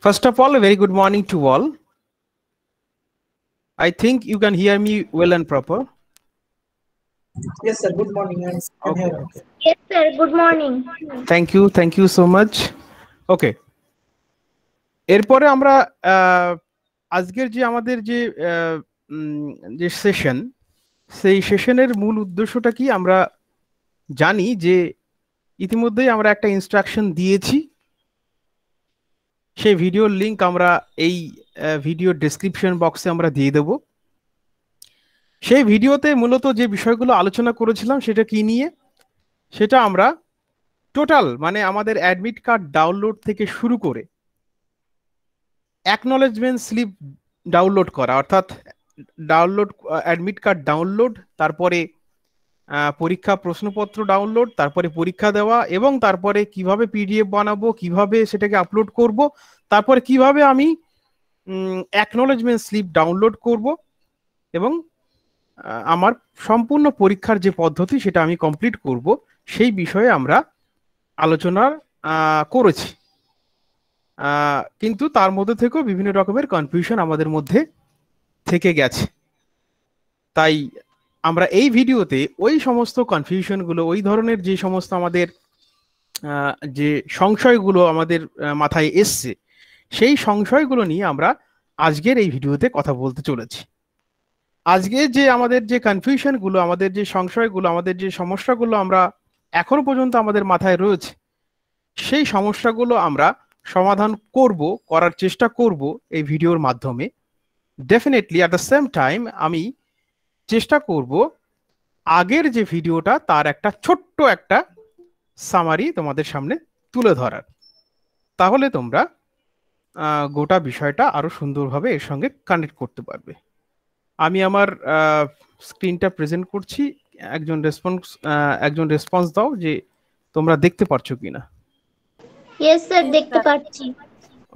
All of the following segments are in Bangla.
First of all, a very good morning to all. I think you can hear me well and proper. Yes, sir. Good morning. Okay. Yes, sir. Good morning. Thank you. Thank you so much. Okay. এরপরে আমরা আজকের যে আমাদের যে যে সেশন সেই সেশনের মূল উদ্দেশ্যটা কি আমরা জানি যে ইতিমধ্যেই আমরা একটা ইনস্ট্রাকশন দিয়েছি সেই ভিডিওর লিঙ্ক আমরা এই ভিডিও ডেসক্রিপশন বক্সে আমরা দিয়ে দেব সেই ভিডিওতে মূলত যে বিষয়গুলো আলোচনা করেছিলাম সেটা কি নিয়ে সেটা আমরা টোটাল মানে আমাদের অ্যাডমিট কার্ড ডাউনলোড থেকে শুরু করে অ্যাকনলেজমেন্ট স্লিপ ডাউনলোড করা অর্থাৎ ডাউনলোড অ্যাডমিট কার্ড ডাউনলোড তারপরে পরীক্ষা প্রশ্নপত্র ডাউনলোড তারপরে পরীক্ষা দেওয়া এবং তারপরে কিভাবে পিডিএফ বানাবো কিভাবে সেটাকে আপলোড করব তারপরে কিভাবে আমি অ্যাকনোলেজমেন্ট স্লিপ ডাউনলোড করব এবং আমার সম্পূর্ণ পরীক্ষার যে পদ্ধতি সেটা আমি কমপ্লিট করব সেই বিষয়ে আমরা আলোচনার করেছি কিন্তু তার মধ্যে থেকেও বিভিন্ন রকমের কনফিউশন আমাদের মধ্যে থেকে গেছে তাই আমরা এই ভিডিওতে ওই সমস্ত কনফিউশনগুলো ওই ধরনের যে সমস্ত আমাদের যে সংশয়গুলো আমাদের মাথায় এসছে সেই সংশয়গুলো নিয়ে আমরা আজকের এই ভিডিওতে কথা বলতে চলেছি আজকে যে আমাদের যে কনফিউশনগুলো আমাদের যে সংশয়গুলো আমাদের যে সমস্যাগুলো আমরা এখনো পর্যন্ত আমাদের মাথায় রয়েছে সেই সমস্যাগুলো আমরা সমাধান করব করার চেষ্টা করব এই ভিডিওর মাধ্যমে definitely at the same time আমি চেষ্টা করব আগের যে ভিডিওটা তার একটা ছোট্ট একটা সামারি তোমাদের সামনে তুলে ধরার তাহলে তোমরা গোটা বিষয়টা আরো সুন্দরভাবে এর সঙ্গে কানেক্ট করতে পারবে আমি আমার স্ক্রিনটা প্রেজেন্ট করছি একজন রেসপন্স একজন রেসপন্স দাও যে তোমরা দেখতে পারছো কিনা ইয়েস স্যার দেখতে পাচ্ছি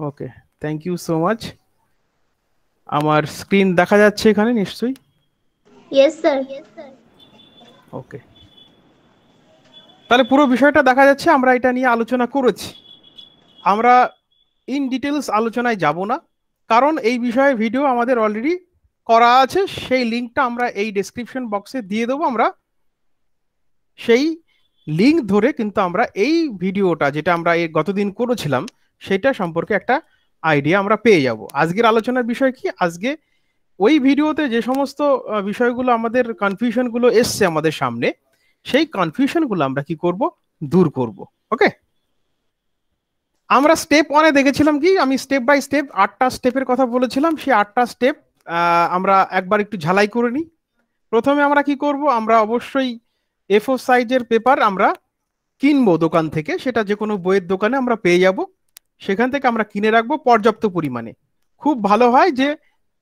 okay thank you so much আমার স্ক্রিন দেখা যাচ্ছে এখানে নিশ্চয়ই ইয়েস স্যার ওকে তাহলে পুরো বিষয়টা দেখা যাচ্ছে আমরা এটা নিয়ে আলোচনা করেছি আমরা ইন ডিটেলস আলোচনায় যাব না কারণ এই বিষয়ে ভিডিও আমাদের অলরেডি করা আছে সেই লিঙ্কটা আমরা এই ডিসক্রিপশন বক্সে দিয়ে দেবো আমরা সেই লিঙ্ক ধরে কিন্তু আমরা এই ভিডিওটা যেটা আমরা এই গতদিন করেছিলাম সেটা সম্পর্কে একটা আইডিয়া আমরা পেয়ে যাব আজকের আলোচনার বিষয় কি আজকে ওই ভিডিওতে যে সমস্ত বিষয়গুলো আমাদের কনফিউশনগুলো এসছে আমাদের সামনে সেই কনফিউশনগুলো আমরা কি করব দূর করব ওকে আমরা স্টেপ ওয়ানে দেখেছিলাম কি আমি স্টেপ বাই স্টেপ আটটা স্টেপের কথা বলেছিলাম সেই আটটা স্টেপ আমরা একবার একটু ঝালাই করে নিই প্রথমে আমরা কি করব আমরা অবশ্যই এফো সাইজের পেপার আমরা কিনবো দোকান থেকে সেটা যে কোনো বইয়ের দোকানে আমরা পেয়ে যাব সেখান থেকে আমরা কিনে রাখবো পর্যাপ্ত পরিমাণে খুব ভালো হয় যে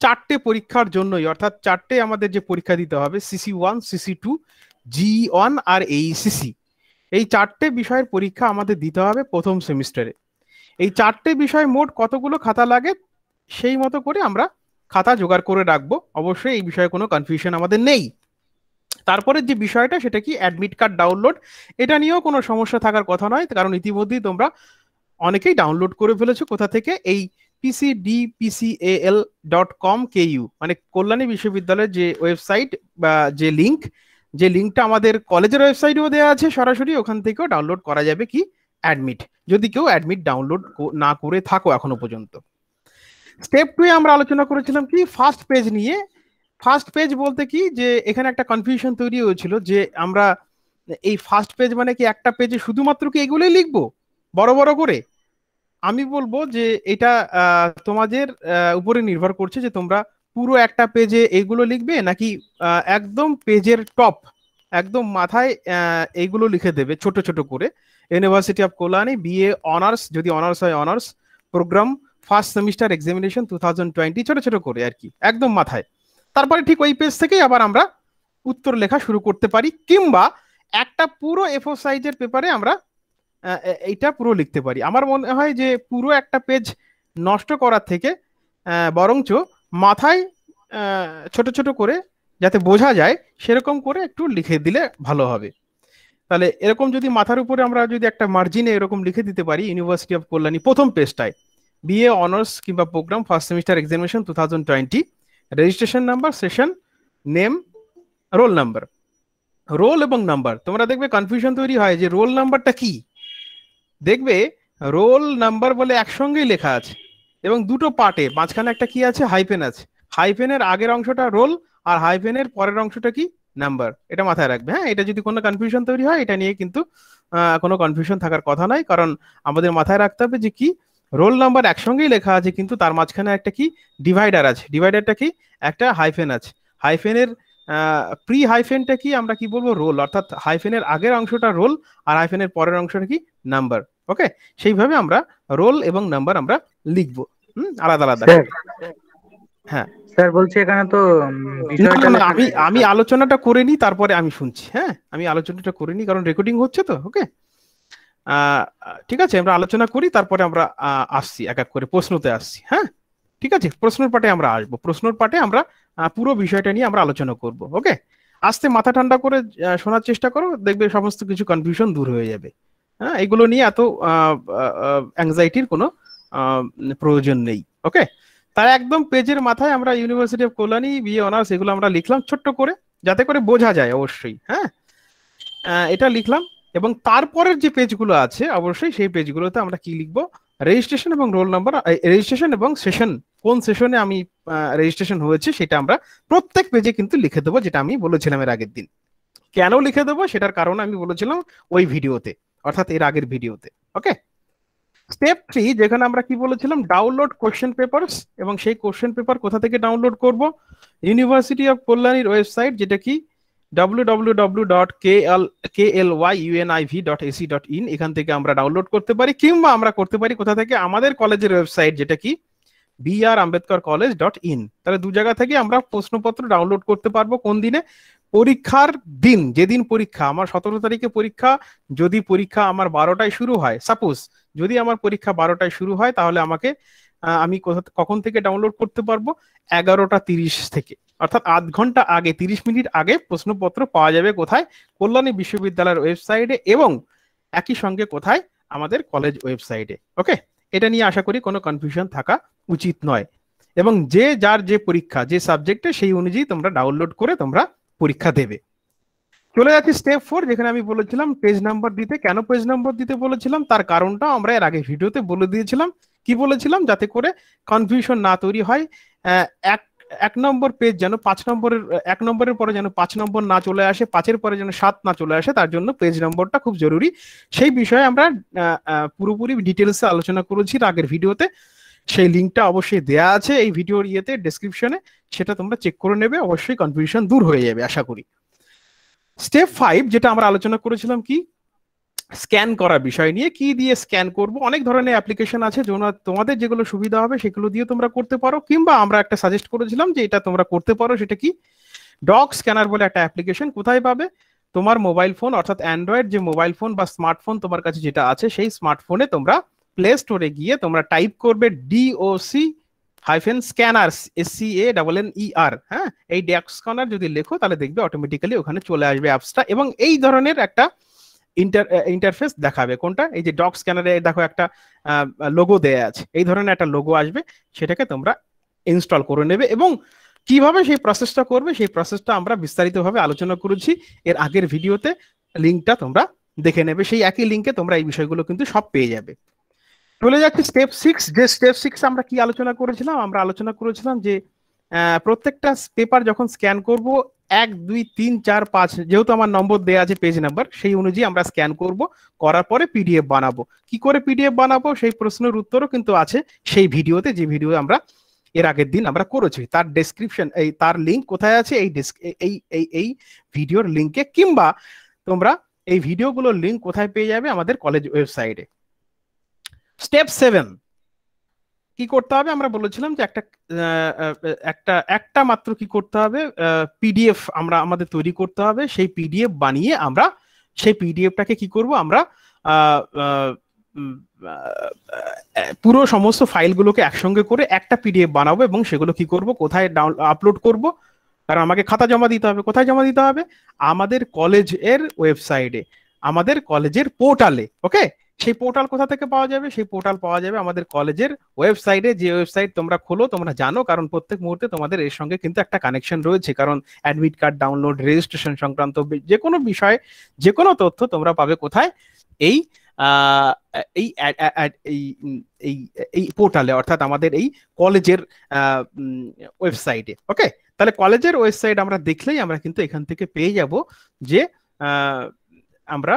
চারটে পরীক্ষার জন্যই অর্থাৎ চারটে আমাদের যে পরীক্ষা দিতে হবে CC one CC two G one আর এই সিসি এই চারটে বিষয়ের পরীক্ষা আমাদের দিতে হবে প্রথম সেমিস্টারে এই চারটে বিষয় মোট কতগুলো খাতা লাগে সেই মতো করে আমরা খাতা জোগাড় করে রাখবো অবশ্যই এই বিষয়ে কোনো কনফিউশন আমাদের নেই তারপরে যে বিষয়টা সেটা কি অ্যাডমিট কার্ড ডাউনলোড এটা নিয়েও কোনো সমস্যা থাকার কথা নয় কারণ ইতিমধ্যেই তোমরা অনেকেই ডাউনলোড করে ফেলেছো কোথা থেকে এই পিসিডিপিসিএল ডট কম ইউ মানে কল্যাণী বিশ্ববিদ্যালয়ের যে ওয়েবসাইট বা যে লিঙ্ক যে লিঙ্কটা আমাদের কলেজের ওয়েবসাইটেও দেওয়া আছে সরাসরি ওখান থেকেও ডাউনলোড করা যাবে কি অ্যাডমিট যদি কেউ অ্যাডমিট ডাউনলোড না করে থাকো এখনো পর্যন্ত স্টেপ টুয়ে আমরা আলোচনা করেছিলাম কি ফার্স্ট পেজ নিয়ে ফার্স্ট পেজ বলতে কি যে এখানে একটা কনফিউশন তৈরি হয়েছিল যে আমরা এই ফার্স্ট পেজ মানে কি একটা পেজে শুধুমাত্র কি এগুলোই লিখবো বড় বড় করে আমি বলবো যে এটা তোমাদের উপরে নির্ভর করছে যে তোমরা পুরো একটা পেজে এইগুলো লিখবে নাকি একদম পেজের টপ একদম মাথায় এইগুলো লিখে দেবে ছোট ছোট করে university of Kalyani BA honours যদি অনার্স হয় honours programme first semester examination two thousand twenty ছোট ছোট করে আর কি একদম মাথায় তারপরে ঠিক ওই পেজ থেকেই আবার আমরা উত্তর লেখা শুরু করতে পারি কিংবা একটা পুরো এফোর সাইজের পেপারে আমরা এইটা পুরো লিখতে পারি আমার মনে হয় যে পুরো একটা পেজ নষ্ট করার থেকে বরঞ্চ মাথায় ছোট ছোট করে যাতে বোঝা যায় সেরকম করে একটু লিখে দিলে ভালো হবে তাহলে এরকম যদি মাথার উপরে আমরা যদি একটা মার্জিনে এরকম লিখে দিতে পারি ইউনিভার্সিটি অফ কল্যাণী প্রথম পেজটায় বিএ অনার্স কিংবা programme first semester examination two thousand twenty registration number session name roll number roll এবং নাম্বার তোমরা দেখবে কনফিউশন তৈরি হয় যে রোল নাম্বারটা কি দেখবে রোল নাম্বার বলে একসঙ্গেই লেখা আছে এবং দুটো পার্টে মাঝখানে একটা কি আছে হাইফেন আছে হাইফেনের আগের অংশটা রোল আর হাইফেনের পরের অংশটা কি নাম্বার এটা মাথায় রাখবে হ্যাঁ এটা যদি কোনো কনফিউশন তৈরি হয় এটা নিয়ে কিন্তু কোনো কনফিউশন থাকার কথা নয় কারণ আমাদের মাথায় রাখতে হবে যে কি রোল নাম্বার একসঙ্গেই লেখা আছে কিন্তু তার মাঝখানে একটা কি ডিভাইডার আছে ডিভাইডারটা কি একটা হাইফেন আছে হাইফেনের প্রি হাইফেনটা কি আমরা কি বলবো রোল অর্থাৎ হাইফেনের আগের অংশটা রোল আর হাইফেনের পরের অংশটা কি নাম্বার ওকে সেইভাবে আমরা রোল এবং নাম্বার আমরা লিখবো আলাদা আলাদা হ্যাঁ স্যার বলছি এখানে তো আমি আমি আলোচনাটা করে নিই তারপরে আমি শুনছি হ্যাঁ আমি আলোচনাটা করে নিই কারণ রেকর্ডিং হচ্ছে তো ওকে ঠিক আছে আমরা আলোচনা করি তারপরে আমরা আসছি এক এক করে প্রশ্নতে আসছি হ্যাঁ ঠিক আছে প্রশ্নের পাটে আমরা আসবো প্রশ্নের পাটে আমরা পুরো বিষয়টা নিয়ে আমরা আলোচনা করব ওকে আস্তে মাথা ঠান্ডা করে শোনার চেষ্টা করো দেখবে সমস্ত কিছু কনফিউশন দূর হয়ে যাবে হ্যাঁ এগুলো নিয়ে এত অ্যাংজাইটির কোনো প্রয়োজন নেই ওকে তার একদম পেজের মাথায় আমরা university of Kalyani BA honours এগুলো আমরা লিখলাম ছোট্ট করে যাতে করে বোঝা যায় অবশ্যই হ্যাঁ এটা লিখলাম এবং তারপরের যে পেজগুলো আছে অবশ্যই সেই পেজগুলোতে আমরা কি লিখবো রেজিস্ট্রেশন এবং রোল নাম্বার রেজিস্ট্রেশন এবং সেশন কোন সেশনে আমি রেজিস্ট্রেশন হয়েছে সেটা আমরা প্রত্যেক পেজে কিন্তু লিখে দেবো যেটা আমি বলেছিলাম এর আগের দিন কেন লিখে দেবো সেটার কারণ আমি বলেছিলাম ওই ভিডিওতে অর্থাৎ এর আগের ভিডিওতে ওকে স্টেপ থ্রি যেখানে আমরা কি বলেছিলাম ডাউনলোড কোশ্চেন পেপারস এবং সেই কোশ্চেন পেপার কোথা থেকে ডাউনলোড করব ইউনিভার্সিটি অফ কল্যাণীর ওয়েবসাইট যেটা কি www.klyluniv.ac.in এখান থেকে আমরা ডাউনলোড করতে পারি কিংবা আমরা করতে পারি কোথা থেকে আমাদের কলেজের ওয়েবসাইট যেটা কি BR Ambedkar college dot in তাহলে দু জায়গা থেকে আমরা প্রশ্নপত্র ডাউনলোড করতে পারবো কোন দিনে পরীক্ষার দিন যেদিন পরীক্ষা আমার সতেরো তারিখে পরীক্ষা যদি পরীক্ষা আমার বারোটায় শুরু হয় সাপোজ যদি আমার পরীক্ষা বারোটায় শুরু হয় তাহলে আমাকে আমি কখন থেকে ডাউনলোড করতে পারবো এগারোটা তিরিশ থেকে অর্থাৎ আধ ঘন্টা আগে তিরিশ মিনিট আগে প্রশ্নপত্র পাওয়া যাবে কোথায় কল্যাণী বিশ্ববিদ্যালয়ের ওয়েবসাইটে এবং একই সঙ্গে কোথায় আমাদের কলেজ ওয়েবসাইটে ওকে এটা নিয়ে আশা করি কোনো কনফিউশন থাকা উচিত নয় এবং যে যার যে পরীক্ষা যে সাবজেক্টে সেই অনুযায়ী তোমরা ডাউনলোড করে তোমরা পরীক্ষা দেবে চলে যাচ্ছি স্টেপ ফোর যেখানে আমি বলেছিলাম পেজ নাম্বার দিতে কেন পেজ নাম্বার দিতে বলেছিলাম তার কারণটা আমরা এর আগে ভিডিওতে বলে দিয়েছিলাম কি বলেছিলাম যাতে করে কনফিউশন না তৈরি হয় এক এক নম্বর পেজ যেন পাঁচ নম্বরের এক নম্বরের পরে যেন পাঁচ নম্বর না চলে আসে পাঁচের পরে যেন সাত না চলে আসে তার জন্য পেজ নম্বরটা খুব জরুরি সেই বিষয়ে আমরা পুরোপুরি ডিটেলসে আলোচনা করেছি আগের ভিডিওতে সেই লিঙ্কটা অবশ্যই দেয়া আছে এই ভিডিওর ইয়েতে ডেসক্রিপশনে সেটা তোমরা চেক করে নেবে অবশ্যই কনফিউশন দূর হয়ে যাবে আশা করি স্টেপ ফাইভ যেটা আমরা আলোচনা করেছিলাম কি স্ক্যান করা বিষয় নিয়ে কি দিয়ে স্ক্যান করব অনেক ধরনের অ্যাপ্লিকেশন আছে তোমাদের যেগুলো সুবিধা হবে সেগুলো দিয়ে তোমরা করতে পারো কিংবা আমরা একটা সাজেস্ট করেছিলাম যে এটা তোমরা করতে পারো সেটা কি ডগ স্ক্যানার বলে একটা অ্যাপ্লিকেশন কোথায় পাবে তোমার মোবাইল ফোন অর্থাৎ অ্যান্ড্রয়েড যে মোবাইল ফোন বা স্মার্টফোন তোমার কাছে যেটা আছে সেই স্মার্টফোনে তোমরা প্লে স্টোরে গিয়ে তোমরা টাইপ করবে DOC hyphen scanner S C A double N E R হ্যাঁ এই ডেক্স স্ক্যানার যদি লেখো তাহলে দেখবে অটোমেটিক্যালি ওখানে চলে আসবে অ্যাপসটা এবং এই ধরনের একটা ইন্টার ইন্টারফেস uh, দেখাবে কোনটা এই যে ডক স্ক্যানারে দেখো একটা লোগো দেয়া আছে এই ধরনের একটা লোগো আসবে সেটাকে তোমরা ইনস্টল করে নেবে এবং কিভাবে সেই প্রসেসটা করবে সেই প্রসেসটা আমরা বিস্তারিতভাবে আলোচনা করেছি এর আগের ভিডিওতে লিঙ্কটা তোমরা দেখে নেবে সেই একই লিঙ্কে তোমরা এই বিষয়গুলো কিন্তু সব পেয়ে যাবে চলে যাচ্ছে স্টেপ সিক্স যে স্টেপ সিক্স আমরা কি আলোচনা করেছিলাম আমরা আলোচনা করেছিলাম যে প্রত্যেকটা পেপার যখন স্ক্যান করব এক দুই তিন চার পাঁচ যেহেতু আমার নম্বর দেওয়া আছে পেজ নাম্বার সেই অনুযায়ী আমরা স্ক্যান করব করার পরে পিডিএফ বানাবো কি করে পিডিএফ বানাবো সেই প্রশ্নের উত্তরও কিন্তু আছে সেই ভিডিওতে যে ভিডিও আমরা এর আগের দিন আমরা করেছি তার ডেসক্রিপশন এই তার লিঙ্ক কোথায় আছে এই এই এই এই ভিডিওর লিঙ্কে কিংবা তোমরা এই ভিডিওগুলোর লিঙ্ক কোথায় পেয়ে যাবে আমাদের কলেজ ওয়েবসাইটে স্টেপ সেভেন কি করতে হবে আমরা বলেছিলাম যে একটা একটা একটা মাত্র কি করতে হবে পিডিএফ আমরা আমাদের তৈরি করতে হবে সেই পিডিএফ বানিয়ে আমরা সেই পিডিএফটাকে কি করব আমরা পুরো সমস্ত ফাইলগুলোকে একসঙ্গে করে একটা পিডিএফ বানাবো এবং সেগুলো কি করব কোথায় ডাউন আপলোড করব কারণ আমাকে খাতা জমা দিতে হবে কোথায় জমা দিতে হবে আমাদের কলেজ এর ওয়েবসাইটে আমাদের কলেজের পোর্টালে ওকে সেই পোর্টাল কোথা থেকে পাওয়া যাবে সেই পোর্টাল পাওয়া যাবে আমাদের কলেজের ওয়েবসাইটে যে ওয়েবসাইট তোমরা খোলো তোমরা জানো কারণ প্রত্যেক মুহূর্তে তোমাদের এর সঙ্গে কিন্তু একটা কানেকশন রয়েছে কারণ অ্যাডমিট কার্ড ডাউনলোড রেজিস্ট্রেশন সংক্রান্ত যে কোনো বিষয়ে যে কোনো তথ্য তোমরা পাবে কোথায় এই এই এই এই পোর্টালে অর্থাৎ আমাদের এই কলেজের ওয়েবসাইটে ওকে তাহলে কলেজের ওয়েবসাইট আমরা দেখলেই আমরা কিন্তু এখান থেকে পেয়ে যাব যে আমরা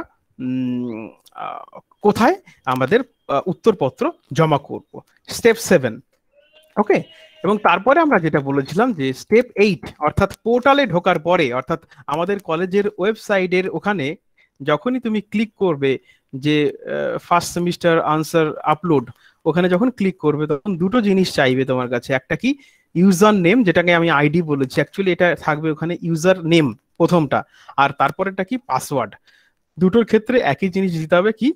কোথায় আমাদের উত্তরপত্র জমা করব স্টেপ সেভেন ওকে এবং তারপরে আমরা যেটা বলেছিলাম যে স্টেপ এইট অর্থাৎ পোর্টালে ঢোকার পরে অর্থাৎ আমাদের কলেজের ওয়েবসাইটের ওখানে যখনই তুমি ক্লিক করবে যে ফার্স্ট সেমিস্টার আনসার আপলোড ওখানে যখন ক্লিক করবে তখন দুটো জিনিস চাইবে তোমার কাছে একটা কি ইউজার নেম যেটাকে আমি আইডি বলেছি অ্যাকচুয়ালি এটা থাকবে ওখানে ইউজার নেম প্রথমটা আর তারপরেটা কি পাসওয়ার্ড দুটোর ক্ষেত্রে একই জিনিস দিতে হবে কি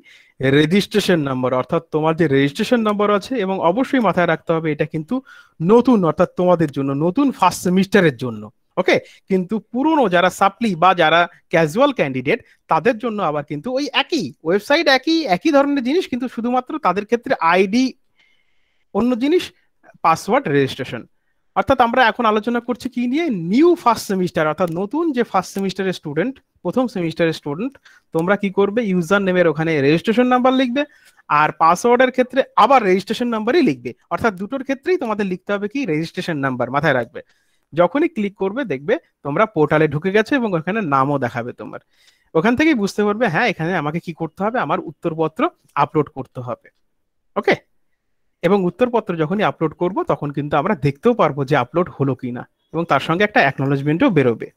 রেজিস্ট্রেশন নাম্বার অর্থাৎ তোমার যে রেজিস্ট্রেশন নাম্বার আছে এবং অবশ্যই মাথায় রাখতে হবে এটা কিন্তু নতুন অর্থাৎ তোমাদের জন্য নতুন ফার্স্ট সেমিস্টারের জন্য ওকে কিন্তু পুরনো যারা সাপ্লি বা যারা ক্যাজুয়াল ক্যান্ডিডেট তাদের জন্য আবার কিন্তু ওই একই ওয়েবসাইট একই একই ধরনের জিনিস কিন্তু শুধুমাত্র তাদের ক্ষেত্রে আইডি অন্য জিনিস পাসওয়ার্ড রেজিস্ট্রেশন অর্থাৎ আমরা এখন আলোচনা করছি কি নিয়ে নিউ ফার্স্ট সেমিস্টার অর্থাৎ নতুন যে ফার্স্ট সেমিস্টারের স্টুডেন্ট প্রথম সেমিস্টারের স্টুডেন্ট তোমরা কি করবে ইউজার নেমের ওখানে রেজিস্ট্রেশন নাম্বার লিখবে আর পাসওয়ার্ডের ক্ষেত্রে আবার রেজিস্ট্রেশন নাম্বারই লিখবে অর্থাৎ দুটোর ক্ষেত্রেই তোমাদের লিখতে হবে কি রেজিস্ট্রেশন নাম্বার মাথায় রাখবে যখনই ক্লিক করবে দেখবে তোমরা পোর্টালে ঢুকে গেছো এবং ওখানে নামও দেখাবে তোমার ওখান থেকেই বুঝতে পারবে হ্যাঁ এখানে আমাকে কি করতে হবে আমার উত্তরপত্র আপলোড করতে হবে ওকে এবং উত্তরপত্র যখনই আপলোড করব তখন কিন্তু আমরা দেখতেও পারবো যে আপলোড হলো কি না এবং তার সঙ্গে একটা অ্যাকনোলজমেন্টও বেরোবে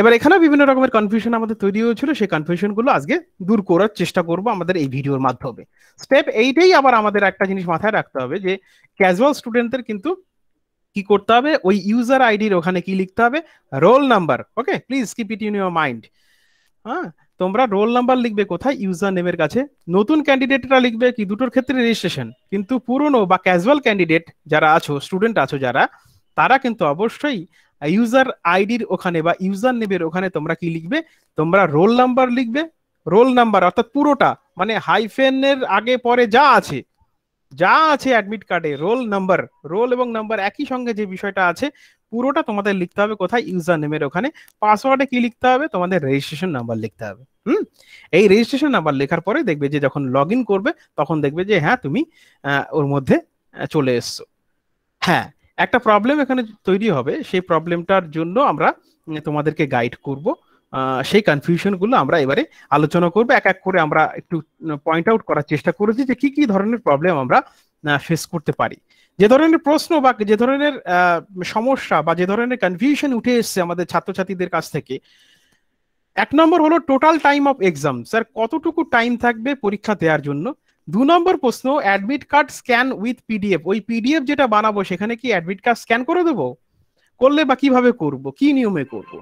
এবার এখানে বিভিন্ন রকমের কনফিউশন আমাদের তৈরি হয়েছিল সেই কনফিউশনগুলো আজকে দূর করার চেষ্টা করব আমাদের এই ভিডিওর মাধ্যমে স্টেপ এইটাই আবার আমাদের একটা জিনিস মাথায় রাখতে হবে যে ক্যাজুয়াল স্টুডেন্টদের কিন্তু কি করতে হবে ওই ইউজার আইডির ওখানে কি লিখতে হবে roll number okay please keep it in your mind হ্যাঁ তোমরা রোল নাম্বার লিখবে কোথায় ইউজার নেমের কাছে নতুন ক্যান্ডিডেটরা লিখবে কি দুটোর ক্ষেত্রে রেজিস্ট্রেশন কিন্তু পুরনো বা ক্যাজুয়াল ক্যান্ডিডেট যারা আছো স্টুডেন্ট আছো যারা তারা কিন্তু অবশ্যই ইউজার আইডির ওখানে বা ইউজার নেমের ওখানে তোমরা কি লিখবে তোমরা রোল নাম্বার লিখবে রোল নাম্বার অর্থাৎ পুরোটা মানে হাইফেনের আগে পরে যা আছে যা আছে অ্যাডমিট কার্ডে রোল নাম্বার রোল এবং নাম্বার একই সঙ্গে যে বিষয়টা আছে পুরোটা তোমাদের লিখতে হবে কোথায় ইউজার নেমের ওখানে পাসওয়ার্ডে কি লিখতে হবে তোমাদের রেজিস্ট্রেশন নাম্বার লিখতে হবে হুম এই রেজিস্ট্রেশন নাম্বার লেখার পরে দেখবে যে যখন লগ করবে তখন দেখবে যে হ্যাঁ তুমি ওর মধ্যে চলে এসছো হ্যাঁ একটা প্রবলেম এখানে তৈরি হবে সেই প্রবলেমটার জন্য আমরা তোমাদেরকে গাইড করব সেই কনফিউশনগুলো আমরা এবারে আলোচনা করবো এক এক করে আমরা একটু পয়েন্ট আউট করার চেষ্টা করেছি যে কি কি ধরনের প্রবলেম আমরা ফেস করতে পারি যে ধরনের প্রশ্ন বা যে ধরনের সমস্যা বা যে ধরনের কনফিউশন উঠে এসছে আমাদের ছাত্রছাত্রীদের কাছ থেকে এক নম্বর হলো total time of exam sir কতটুকু টাইম থাকবে পরীক্ষা দেওয়ার জন্য দু নম্বর প্রশ্ন admit card scan with PDF ওই পিডিএফ যেটা বানাবো সেখানে কি অ্যাডমিট কার্ড স্ক্যান করে দেবো করলে বা কিভাবে করব কি নিয়মে করব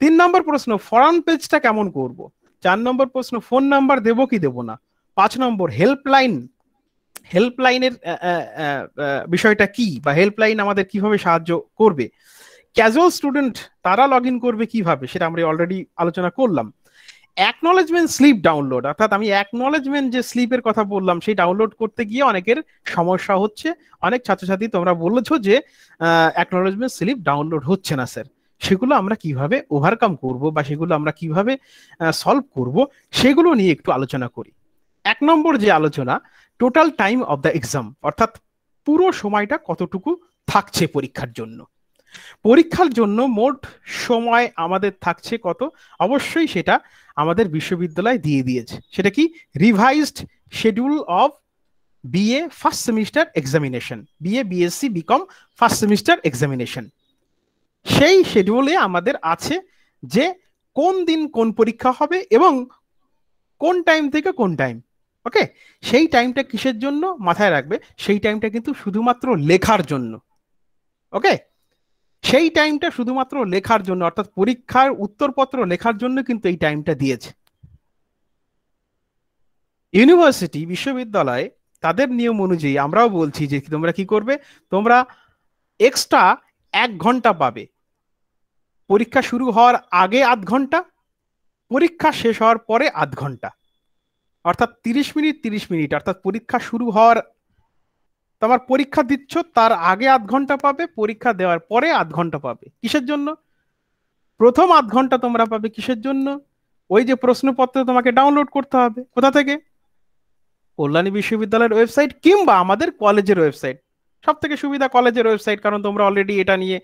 তিন নম্বর প্রশ্ন ফরান পেজটা কেমন করব চার নম্বর প্রশ্ন ফোন নাম্বার দেবো কি দেবো না পাঁচ নম্বর হেল্পলাইন হেল্পলাইনের বিষয়টা কি বা হেল্পলাইন আমাদের কিভাবে সাহায্য করবে ক্যাজুয়াল স্টুডেন্ট তারা লগ ইন করবে কিভাবে সেটা আমরা অলরেডি আলোচনা করলাম অ্যাকনোলেজমেন্ট স্লিপ ডাউনলোড অর্থাৎ আমি অ্যাকনোলেজমেন্ট যে স্লিপের কথা বললাম সেই ডাউনলোড করতে গিয়ে অনেকের সমস্যা হচ্ছে অনেক ছাত্রছাত্রী তোমরা বলেছ যে অ্যাকনোলেজমেন্ট স্লিপ ডাউনলোড হচ্ছে না স্যার সেগুলো আমরা কিভাবে ওভারকাম করব বা সেগুলো আমরা কিভাবে সলভ করব সেগুলো নিয়ে একটু আলোচনা করি এক নম্বর যে আলোচনা total time of the exam অর্থাৎ পুরো সময়টা কতটুকু থাকছে পরীক্ষার জন্য পরীক্ষার জন্য মোট সময় আমাদের থাকছে কত অবশ্যই সেটা আমাদের বিশ্ববিদ্যালয় দিয়ে দিয়েছে সেটা কি revised schedule of BA first semester examination BA BSc BCom first semester examination সেই শেডিউলে আমাদের আছে যে কোন দিন কোন পরীক্ষা হবে এবং কোন টাইম থেকে কোন টাইম ওকে সেই টাইমটা কিসের জন্য মাথায় রাখবে সেই টাইমটা কিন্তু শুধুমাত্র লেখার জন্য ওকে সেই টাইমটা শুধুমাত্র লেখার জন্য অর্থাৎ পরীক্ষার উত্তরপত্র লেখার জন্য কিন্তু এই টাইমটা দিয়েছে ইউনিভার্সিটি বিশ্ববিদ্যালয়ে তাদের নিয়ম অনুযায়ী আমরাও বলছি যে তোমরা কি করবে তোমরা এক্সট্রা এক ঘন্টা পাবে পরীক্ষা শুরু হওয়ার আগে আধ ঘন্টা পরীক্ষা শেষ হওয়ার পরে আধ ঘন্টা অর্থাৎ তিরিশ মিনিট তিরিশ মিনিট অর্থাৎ পরীক্ষা শুরু হওয়ার তোমার পরীক্ষা দিচ্ছ তার আগে আধ ঘন্টা পাবে পরীক্ষা দেওয়ার পরে আধ ঘন্টা পাবে কিসের জন্য প্রথম আধ ঘন্টা তোমরা পাবে কিসের জন্য ওই যে প্রশ্নপত্র তোমাকে ডাউনলোড করতে হবে কোথা থেকে কল্যাণী বিশ্ববিদ্যালয়ের ওয়েবসাইট কিংবা আমাদের কলেজের ওয়েবসাইট সব থেকে সুবিধা কলেজের ওয়েবসাইট কারণ তোমরা অলরেডি এটা নিয়ে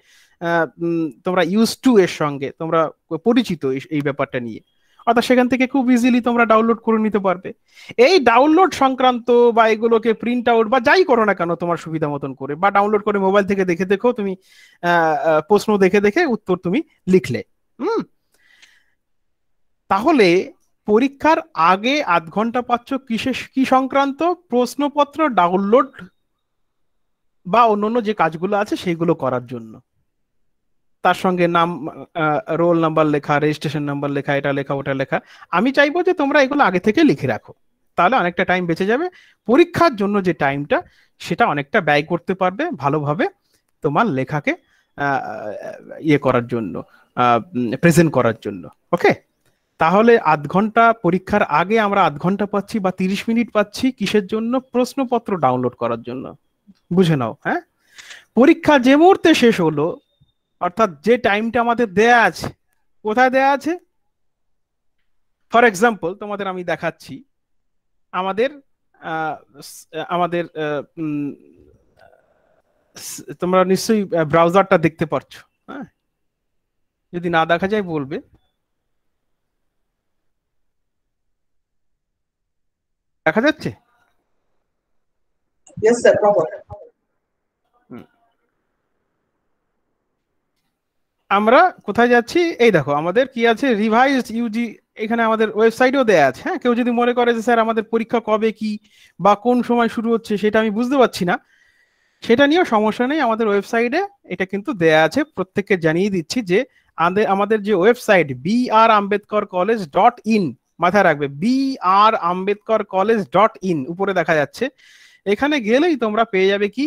তোমরা ইউজ টু এর সঙ্গে তোমরা পরিচিত এই ব্যাপারটা নিয়ে অর্থাৎ সেখান থেকে খুব ইজিলি তোমরা ডাউনলোড করে নিতে পারবে এই ডাউনলোড সংক্রান্ত বা এগুলোকে প্রিন্ট আউট বা যাই করো না কেন তোমার সুবিধা মতন করে বা ডাউনলোড করে মোবাইল থেকে দেখে দেখো তুমি প্রশ্ন দেখে দেখে উত্তর তুমি লিখলে হুম তাহলে পরীক্ষার আগে আধ ঘন্টা পাচ্ছ কিসে কি সংক্রান্ত প্রশ্নপত্র ডাউনলোড বা অন্যান্য যে কাজগুলো আছে সেগুলো করার জন্য তার সঙ্গে নাম রোল নাম্বার লেখা রেজিস্ট্রেশন নাম্বার লেখা এটা লেখা ওটা লেখা আমি চাইবো যে তোমরা এগুলো আগে থেকে লিখে রাখো তাহলে অনেকটা টাইম বেঁচে যাবে পরীক্ষার জন্য যে টাইমটা সেটা অনেকটা ব্যয় করতে পারবে ভালোভাবে তোমার লেখাকে ইয়ে করার জন্য প্রেজেন্ট করার জন্য ওকে তাহলে আধ ঘন্টা পরীক্ষার আগে আমরা আধ ঘন্টা পাচ্ছি বা তিরিশ মিনিট পাচ্ছি কিসের জন্য প্রশ্নপত্র ডাউনলোড করার জন্য বুঝে নাও হ্যাঁ পরীক্ষা যে মুহূর্তে শেষ হলো অর্থাৎ যে টাইমটা আমাদের দেয়া আছে কোথায় দেয়া আছে ফর এক্সাম্পল তোমাদের আমি দেখাচ্ছি আমাদের আমাদের তোমরা নিশ্চয়ই ব্রাউজারটা দেখতে পারছ হ্যাঁ যদি না দেখা যায় বলবে দেখা যাচ্ছে আমরা কোথায় যাচ্ছি এই দেখো আমাদের কি আছে রিভাইজ ইউজি এখানে আমাদের ওয়েবসাইটেও দেয়া আছে হ্যাঁ কেউ যদি মনে করে যে স্যার আমাদের পরীক্ষা কবে কি বা কোন সময় শুরু হচ্ছে সেটা আমি বুঝতে পারছি না সেটা নিয়েও সমস্যা নেই আমাদের ওয়েবসাইটে এটা কিন্তু দেয়া আছে প্রত্যেককে জানিয়ে দিচ্ছি যে আমাদের যে website B R Ambedkar college dot in মাথায় রাখবে B R Ambedkar college dot in উপরে দেখা যাচ্ছে এখানে গেলেই তোমরা পেয়ে যাবে কি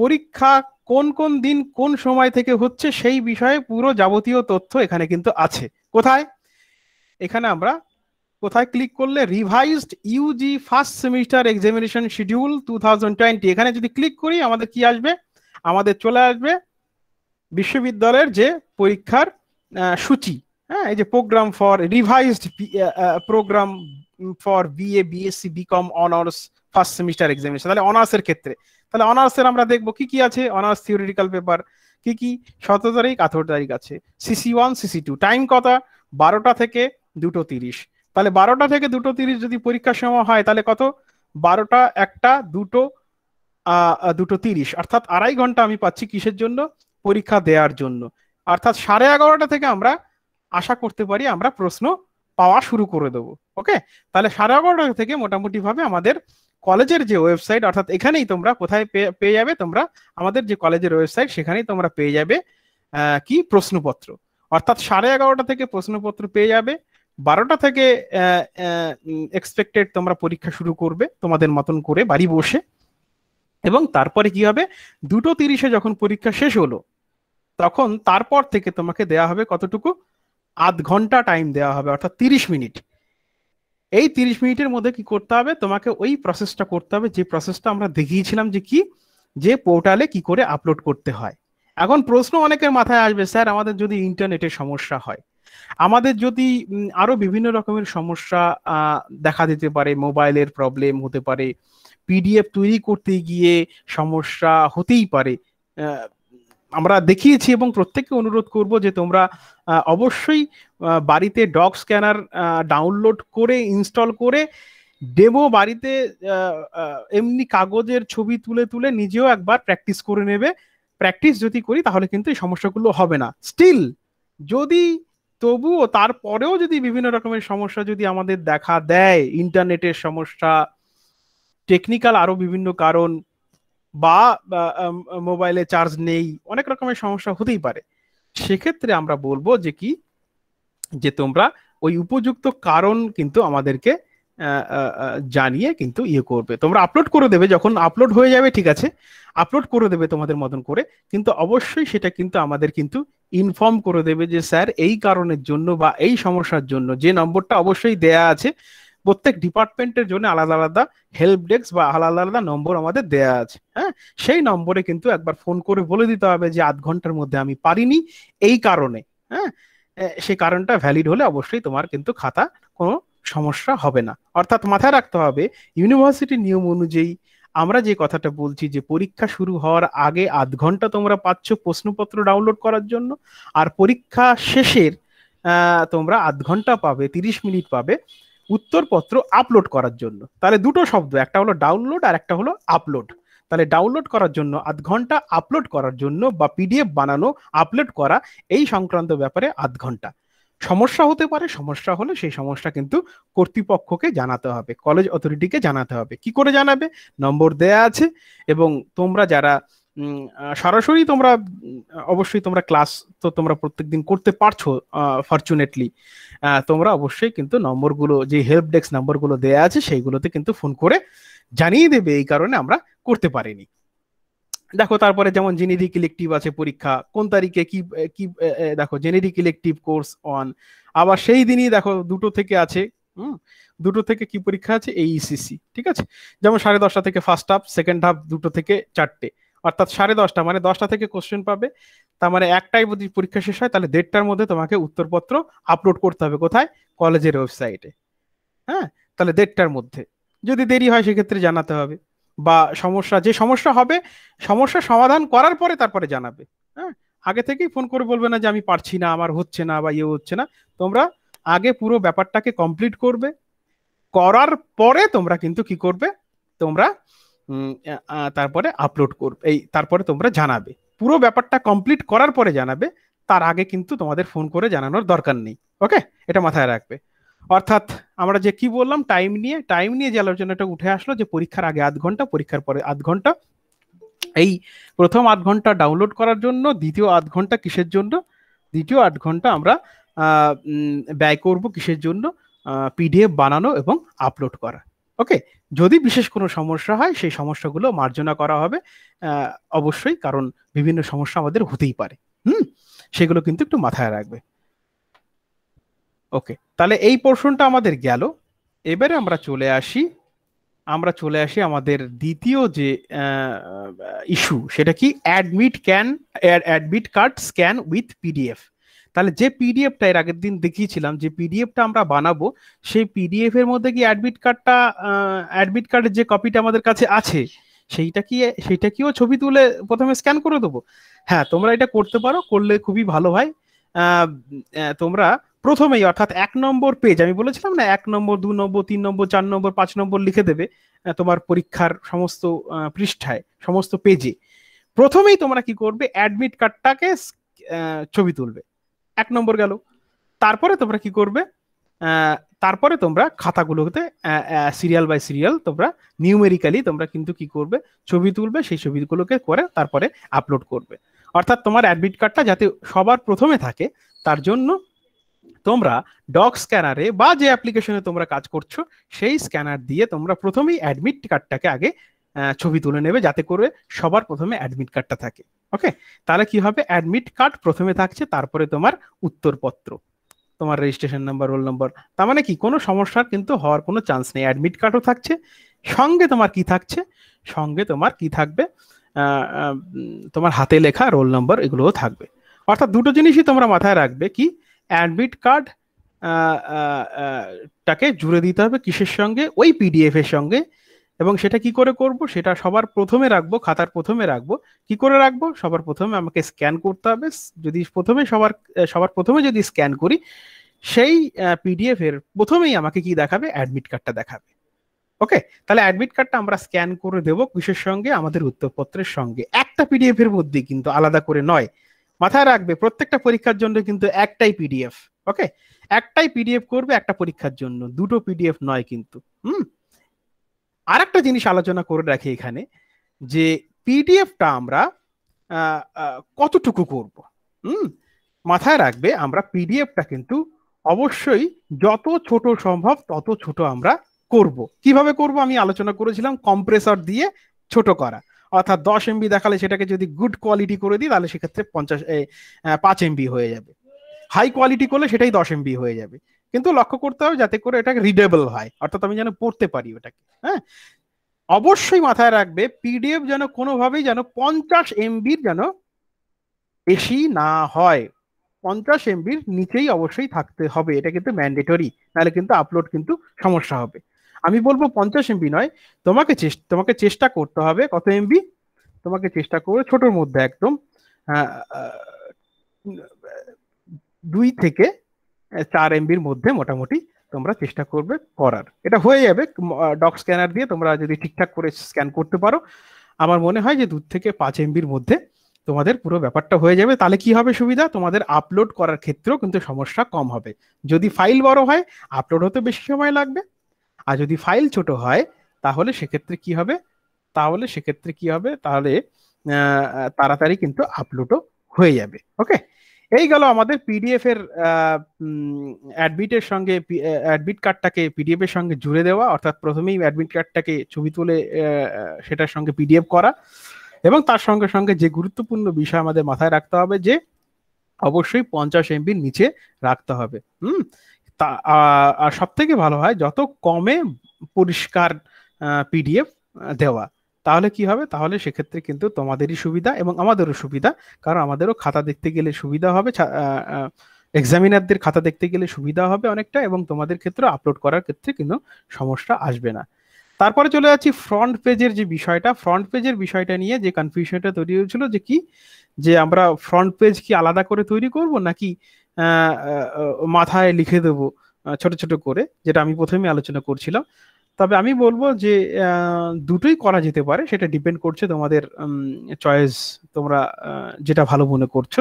পরীক্ষা কোন কোন দিন কোন সময় থেকে হচ্ছে সেই বিষয়ে পুরো যাবতীয় তথ্য এখানে কিন্তু আছে কোথায় এখানে আমরা কোথায় ক্লিক করলে revised UG first semester examination schedule two thousand এখানে যদি ক্লিক করি আমাদের কি আসবে আমাদের চলে আসবে বিশ্ববিদ্যালয়ের যে পরীক্ষার সূচি হ্যাঁ এই যে programme for revised programme for BA BSc BCom honours first semester examination তাহলে অনার্সের ক্ষেত্রে তাহলে অনার্সের আমরা দেখব কি কি আছে অনার্স থিওরিটিক্যাল পেপার কি কি সতেরো তারিখ আঠেরো তারিখ আছে CC one CC two time কথা বারোটা থেকে দুটো তিরিশ তাহলে বারোটা থেকে দুটো তিরিশ যদি পরীক্ষার সময় হয় তাহলে কত বারোটা একটা দুটো দুটো তিরিশ অর্থাৎ আড়াই ঘন্টা আমি পাচ্ছি কিসের জন্য পরীক্ষা দেওয়ার জন্য অর্থাৎ সাড়ে এগারোটা থেকে আমরা আশা করতে পারি আমরা প্রশ্ন পাওয়া শুরু করে দেব ওকে তাহলে সাড়ে এগারোটা থেকে মোটামুটিভাবে আমাদের কলেজের যে ওয়েবসাইট অর্থাৎ এখানেই তোমরা কোথায় পেয়ে যাবে তোমরা আমাদের যে কলেজের ওয়েবসাইট সেখানেই তোমরা পেয়ে যাবে কি প্রশ্নপত্র অর্থাৎ সাড়ে এগারোটা থেকে প্রশ্নপত্র পেয়ে যাবে বারোটা থেকে এক্সপেক্টেড তোমরা পরীক্ষা শুরু করবে তোমাদের মতন করে বাড়ি বসে এবং তারপরে কি হবে দুটো তিরিশে যখন পরীক্ষা শেষ হলো তখন তারপর থেকে তোমাকে দেয়া হবে কতটুকু আধ ঘন্টা টাইম দেওয়া হবে অর্থাৎ তিরিশ মিনিট এই তিরিশ মিনিটের মধ্যে কি করতে হবে তোমাকে ওই প্রসেসটা করতে হবে যে প্রসেসটা আমরা দেখিয়েছিলাম যে কি যে পোর্টালে কি করে আপলোড করতে হয় এখন প্রশ্ন অনেকের মাথায় আসবে স্যার আমাদের যদি ইন্টারনেটের সমস্যা হয় আমাদের যদি আরো বিভিন্ন রকমের সমস্যা দেখা দিতে পারে মোবাইলের প্রবলেম হতে পারে পিডিএফ তৈরি করতে গিয়ে সমস্যা হতেই পারে আমরা দেখিয়েছি এবং প্রত্যেককে অনুরোধ করব যে তোমরা অবশ্যই বাড়িতে ডগ স্ক্যানার ডাউনলোড করে ইনস্টল করে ডেমো বাড়িতে এমনি কাগজের ছবি তুলে তুলে নিজেও একবার প্র্যাকটিস করে নেবে প্র্যাকটিস যদি করি তাহলে কিন্তু এই সমস্যাগুলো হবে না স্টিল যদি তবুও তারপরেও যদি বিভিন্ন রকমের সমস্যা যদি আমাদের দেখা দেয় ইন্টারনেটের সমস্যা টেকনিক্যাল আরও বিভিন্ন কারণ বা মোবাইলে চার্জ নেই অনেক রকমের সমস্যা হতেই পারে সেক্ষেত্রে আমরা বলবো যে কি যে তোমরা ওই উপযুক্ত কারণ কিন্তু আমাদেরকে জানিয়ে কিন্তু ইয়ে করবে তোমরা আপলোড করে দেবে যখন আপলোড হয়ে যাবে ঠিক আছে আপলোড করে দেবে তোমাদের মতন করে কিন্তু অবশ্যই সেটা কিন্তু আমাদের কিন্তু ইনফর্ম করে দেবে যে স্যার এই কারণের জন্য বা এই সমস্যার জন্য যে নম্বরটা অবশ্যই দেয়া আছে প্রত্যেক ডিপার্টমেন্টের জন্য আলাদা আলাদা হেল্প ডেস্ক বা আলাদা আলাদা নম্বর আমাদের দেয়া আছে হ্যাঁ সেই নম্বরে কিন্তু একবার ফোন করে বলে দিতে হবে যে আধ ঘন্টার মধ্যে আমি পারিনি এই কারণে হ্যাঁ সেই কারণটা ভ্যালিড হলে অবশ্যই তোমার কিন্তু খাতা কোনো সমস্যা হবে না অর্থাৎ মাথায় রাখতে হবে ইউনিভার্সিটি নিয়ম অনুযায়ী আমরা যে কথাটা বলছি যে পরীক্ষা শুরু হওয়ার আগে আধ ঘন্টা তোমরা পাচ্ছ প্রশ্নপত্র ডাউনলোড করার জন্য আর পরীক্ষা শেষের তোমরা আধ ঘন্টা পাবে তিরিশ মিনিট পাবে উত্তরপত্র আপলোড করার জন্য তাহলে দুটো শব্দ একটা হলো ডাউনলোড আর একটা হলো আপলোড তাহলে ডাউনলোড করার জন্য আধ ঘন্টা আপলোড করার জন্য বা পিডিএফ বানানো আপলোড করা এই সংক্রান্ত ব্যাপারে আধ ঘন্টা সমস্যা হতে পারে সমস্যা হলে সেই সমস্যা কিন্তু কর্তৃপক্ষকে জানাতে হবে কলেজ অথরিটিকে জানাতে হবে কি করে জানাবে নম্বর দেয়া আছে এবং তোমরা যারা সরাসরি তোমরা অবশ্যই তোমরা ক্লাস তো তোমরা প্রত্যেকদিন করতে পারছো ফর্চুনেটলি তোমরা অবশ্যই কিন্তু নম্বরগুলো যে হেল্প ডেস্ক নম্বরগুলো দেয়া আছে সেইগুলোতে কিন্তু ফোন করে জানিয়ে দেবে এই কারণে আমরা করতে পারিনি দেখো তারপরে যেমন জেনেরিক ইলেকটিভ আছে পরীক্ষা কোন তারিখে কি কি দেখো জেনেরিক ইলেকটিভ কোর্স অন আবার সেই দিনই দেখো দুটো থেকে আছে হুম দুটো থেকে কি পরীক্ষা আছে এইসিসি e ঠিক আছে যেমন সাড়ে দশটা থেকে ফার্স্ট হাফ সেকেন্ড হাফ দুটো থেকে চারটে অর্থাৎ সাড়ে দশটা মানে দশটা থেকে কোশ্চেন পাবে তার মানে একটাই যদি পরীক্ষা শেষ হয় তাহলে দেড়টার মধ্যে তোমাকে উত্তরপত্র আপলোড করতে হবে কোথায় কলেজের ওয়েবসাইটে হ্যাঁ তাহলে দেড়টার মধ্যে যদি দেরি হয় সেক্ষেত্রে জানাতে হবে বা সমস্যা যে সমস্যা হবে সমস্যা সমাধান করার পরে তারপরে জানাবে হ্যাঁ আগে থেকেই ফোন করে বলবে না যে আমি পারছি না আমার হচ্ছে না বা ইয়ে হচ্ছে না তোমরা আগে পুরো ব্যাপারটাকে কমপ্লিট করবে করার পরে তোমরা কিন্তু কি করবে তোমরা তারপরে আপলোড করবে এই তারপরে তোমরা জানাবে পুরো ব্যাপারটা কমপ্লিট করার পরে জানাবে তার আগে কিন্তু তোমাদের ফোন করে জানানোর দরকার নেই ওকে এটা মাথায় রাখবে অর্থাৎ আমরা যে কি বললাম টাইম নিয়ে টাইম নিয়ে যে আলোচনাটা উঠে আসলো যে পরীক্ষার আগে আধ ঘন্টা পরীক্ষার পরে আধ ঘন্টা এই প্রথম আধ ঘন্টা ডাউনলোড করার জন্য দ্বিতীয় আধ ঘন্টা কিসের জন্য দ্বিতীয় আধ ঘন্টা আমরা ব্যয় করব কিসের জন্য পিডিএফ বানানো এবং আপলোড করা ওকে যদি বিশেষ কোনো সমস্যা হয় সেই সমস্যাগুলো মার্জনা করা হবে অবশ্যই কারণ বিভিন্ন সমস্যা আমাদের হতেই পারে হুম সেগুলো কিন্তু একটু মাথায় রাখবে ওকে তাহলে এই পোর্শনটা আমাদের গেল এবারে আমরা চলে আসি আমরা চলে আসি আমাদের দ্বিতীয় যে ইস্যু সেটা কি admit can admit card scan with PDF তাহলে যে পিডিএফটা এর আগের দিন দেখিয়েছিলাম যে পিডিএফটা আমরা বানাবো সেই পিডিএফ এর মধ্যে কি অ্যাডমিট কার্ডটা অ্যাডমিট কার্ডের যে কপিটা আমাদের কাছে আছে সেইটা কি সেইটা কিও ছবি তুলে প্রথমে স্ক্যান করে দেবো হ্যাঁ তোমরা এটা করতে পারো করলে খুবই ভালো হয় তোমরা প্রথমেই অর্থাৎ এক নম্বর পেজ আমি বলেছিলাম না এক নম্বর দু নম্বর তিন নম্বর চার নম্বর পাঁচ নম্বর লিখে দেবে তোমার পরীক্ষার সমস্ত পৃষ্ঠায় সমস্ত পেজে প্রথমেই তোমরা কি করবে অ্যাডমিট কার্ডটাকে ছবি তুলবে এক নম্বর গেল তারপরে তোমরা কি করবে তারপরে তোমরা খাতাগুলোতে সিরিয়াল বাই সিরিয়াল তোমরা নিউমেরিক্যালি তোমরা কিন্তু কি করবে ছবি তুলবে সেই ছবিগুলোকে করে তারপরে আপলোড করবে অর্থাৎ তোমার অ্যাডমিট কার্ডটা যাতে সবার প্রথমে থাকে তার জন্য তোমরা ডগ স্ক্যানারে বা যে অ্যাপ্লিকেশনে তোমরা কাজ করছো সেই স্ক্যানার দিয়ে তোমরা প্রথমেই অ্যাডমিট কার্ডটাকে আগে ছবি তুলে নেবে যাতে করে সবার প্রথমে অ্যাডমিট কার্ডটা থাকে ওকে তাহলে কি হবে অ্যাডমিট কার্ড প্রথমে থাকছে তারপরে তোমার উত্তরপত্র তোমার রেজিস্ট্রেশন নাম্বার রোল নাম্বার তার মানে কি কোনো সমস্যার কিন্তু হওয়ার কোনো চান্স নেই অ্যাডমিট কার্ডও থাকছে সঙ্গে তোমার কি থাকছে সঙ্গে তোমার কি থাকবে তোমার হাতে লেখা রোল নাম্বার এগুলোও থাকবে অর্থাৎ দুটো জিনিসই তোমরা মাথায় রাখবে কি অ্যাডমিট কার্ড টাকে জুড়ে দিতে হবে কিসের সঙ্গে ওই পিডিএফ এর সঙ্গে এবং সেটা কি করে করব সেটা সবার প্রথমে রাখবো খাতার প্রথমে রাখবো কি করে রাখবো সবার প্রথমে আমাকে স্ক্যান করতে হবে যদি প্রথমে সবার সবার প্রথমে যদি স্ক্যান করি সেই পিডিএফ এর প্রথমেই আমাকে কি দেখাবে অ্যাডমিট কার্ডটা দেখাবে ওকে তাহলে অ্যাডমিট কার্ডটা আমরা স্ক্যান করে দেব কিসের সঙ্গে আমাদের উত্তরপত্রের সঙ্গে একটা পিডিএফ এর মধ্যে কিন্তু আলাদা করে নয় মাথায় রাখবে প্রত্যেকটা পরীক্ষার জন্য কিন্তু একটাই পিডিএফ ওকে একটাই পিডিএফ করবে একটা পরীক্ষার জন্য দুটো পিডিএফ নয় কিন্তু হুম আরেকটা জিনিস আলোচনা করে রাখি এখানে যে পিডিএফটা আমরা কতটুকু করব হুম মাথায় রাখবে আমরা পিডিএফটা কিন্তু অবশ্যই যত ছোট সম্ভব তত ছোট আমরা করব কিভাবে করব আমি আলোচনা করেছিলাম কম্প্রেসর দিয়ে ছোট করা অর্থাৎ দশ এমবি দেখালে সেটাকে যদি গুড কোয়ালিটি করে দিই তাহলে সেক্ষেত্রে পঞ্চাশ পাঁচ এমবি হয়ে যাবে হাই কোয়ালিটি করলে সেটাই দশ এমবি হয়ে যাবে কিন্তু লক্ষ্য করতে হবে যাতে করে এটা রিডেবল হয় অর্থাৎ আমি যেন পড়তে পারি ওটাকে হ্যাঁ অবশ্যই মাথায় রাখবে পিডিএফ যেন কোনোভাবেই যেন পঞ্চাশ এমবির যেন বেশি না হয় পঞ্চাশ এমবির নিচেই অবশ্যই থাকতে হবে এটা কিন্তু ম্যান্ডেটরি নাহলে কিন্তু আপলোড কিন্তু সমস্যা হবে আমি বলবো পঞ্চাশ এমবি নয় তোমাকে তোমাকে চেষ্টা করতে হবে কত এমবি তোমাকে চেষ্টা করে ছোটোর মধ্যে একদম দুই থেকে চার এমবির মধ্যে মোটামুটি তোমরা চেষ্টা করবে করার এটা হয়ে যাবে ডক স্ক্যানার দিয়ে তোমরা যদি ঠিকঠাক করে স্ক্যান করতে পারো আমার মনে হয় যে দু থেকে পাঁচ এমবির মধ্যে তোমাদের পুরো ব্যাপারটা হয়ে যাবে তাহলে কি হবে সুবিধা তোমাদের আপলোড করার ক্ষেত্রেও কিন্তু সমস্যা কম হবে যদি ফাইল বড় হয় আপলোড হতে বেশি সময় লাগবে আর যদি ফাইল ছোট হয় তাহলে সেক্ষেত্রে কি হবে তাহলে সেক্ষেত্রে কি হবে তাহলে তাড়াতাড়ি কিন্তু আপলোডও হয়ে যাবে ওকে এই গেল আমাদের পিডিএফ এর অ্যাডমিটের সঙ্গে অ্যাডমিট কার্ডটাকে পিডিএফ এর সঙ্গে জুড়ে দেওয়া অর্থাৎ প্রথমেই অ্যাডমিট কার্ডটাকে ছবি তুলে সেটার সঙ্গে পিডিএফ করা এবং তার সঙ্গে সঙ্গে যে গুরুত্বপূর্ণ বিষয় আমাদের মাথায় রাখতে হবে যে অবশ্যই পঞ্চাশ এমবির নিচে রাখতে হবে হুম তা আর সব থেকে ভালো হয় যত কমে পরিষ্কার পিডিএফ দেওয়া তাহলে কি হবে তাহলে সেক্ষেত্রে কিন্তু তোমাদেরই সুবিধা এবং আমাদেরও সুবিধা কারণ আমাদেরও খাতা দেখতে গেলে সুবিধা হবে এক্সামিনারদের খাতা দেখতে গেলে সুবিধা হবে অনেকটা এবং তোমাদের ক্ষেত্রে আপলোড করার ক্ষেত্রে কিন্তু সমস্যা আসবে না তারপরে চলে যাচ্ছি ফ্রন্ট পেজের যে বিষয়টা ফ্রন্ট পেজের বিষয়টা নিয়ে যে কনফিউশনটা তৈরি হয়েছিল যে কি যে আমরা ফ্রন্ট পেজ কি আলাদা করে তৈরি করব নাকি মাথায় লিখে দেব ছোট ছোট করে যেটা আমি প্রথমে আলোচনা করছিলাম তবে আমি বলবো যে দুটোই করা যেতে পারে সেটা ডিপেন্ড করছে তোমাদের চয়েস তোমরা যেটা ভালো মনে করছো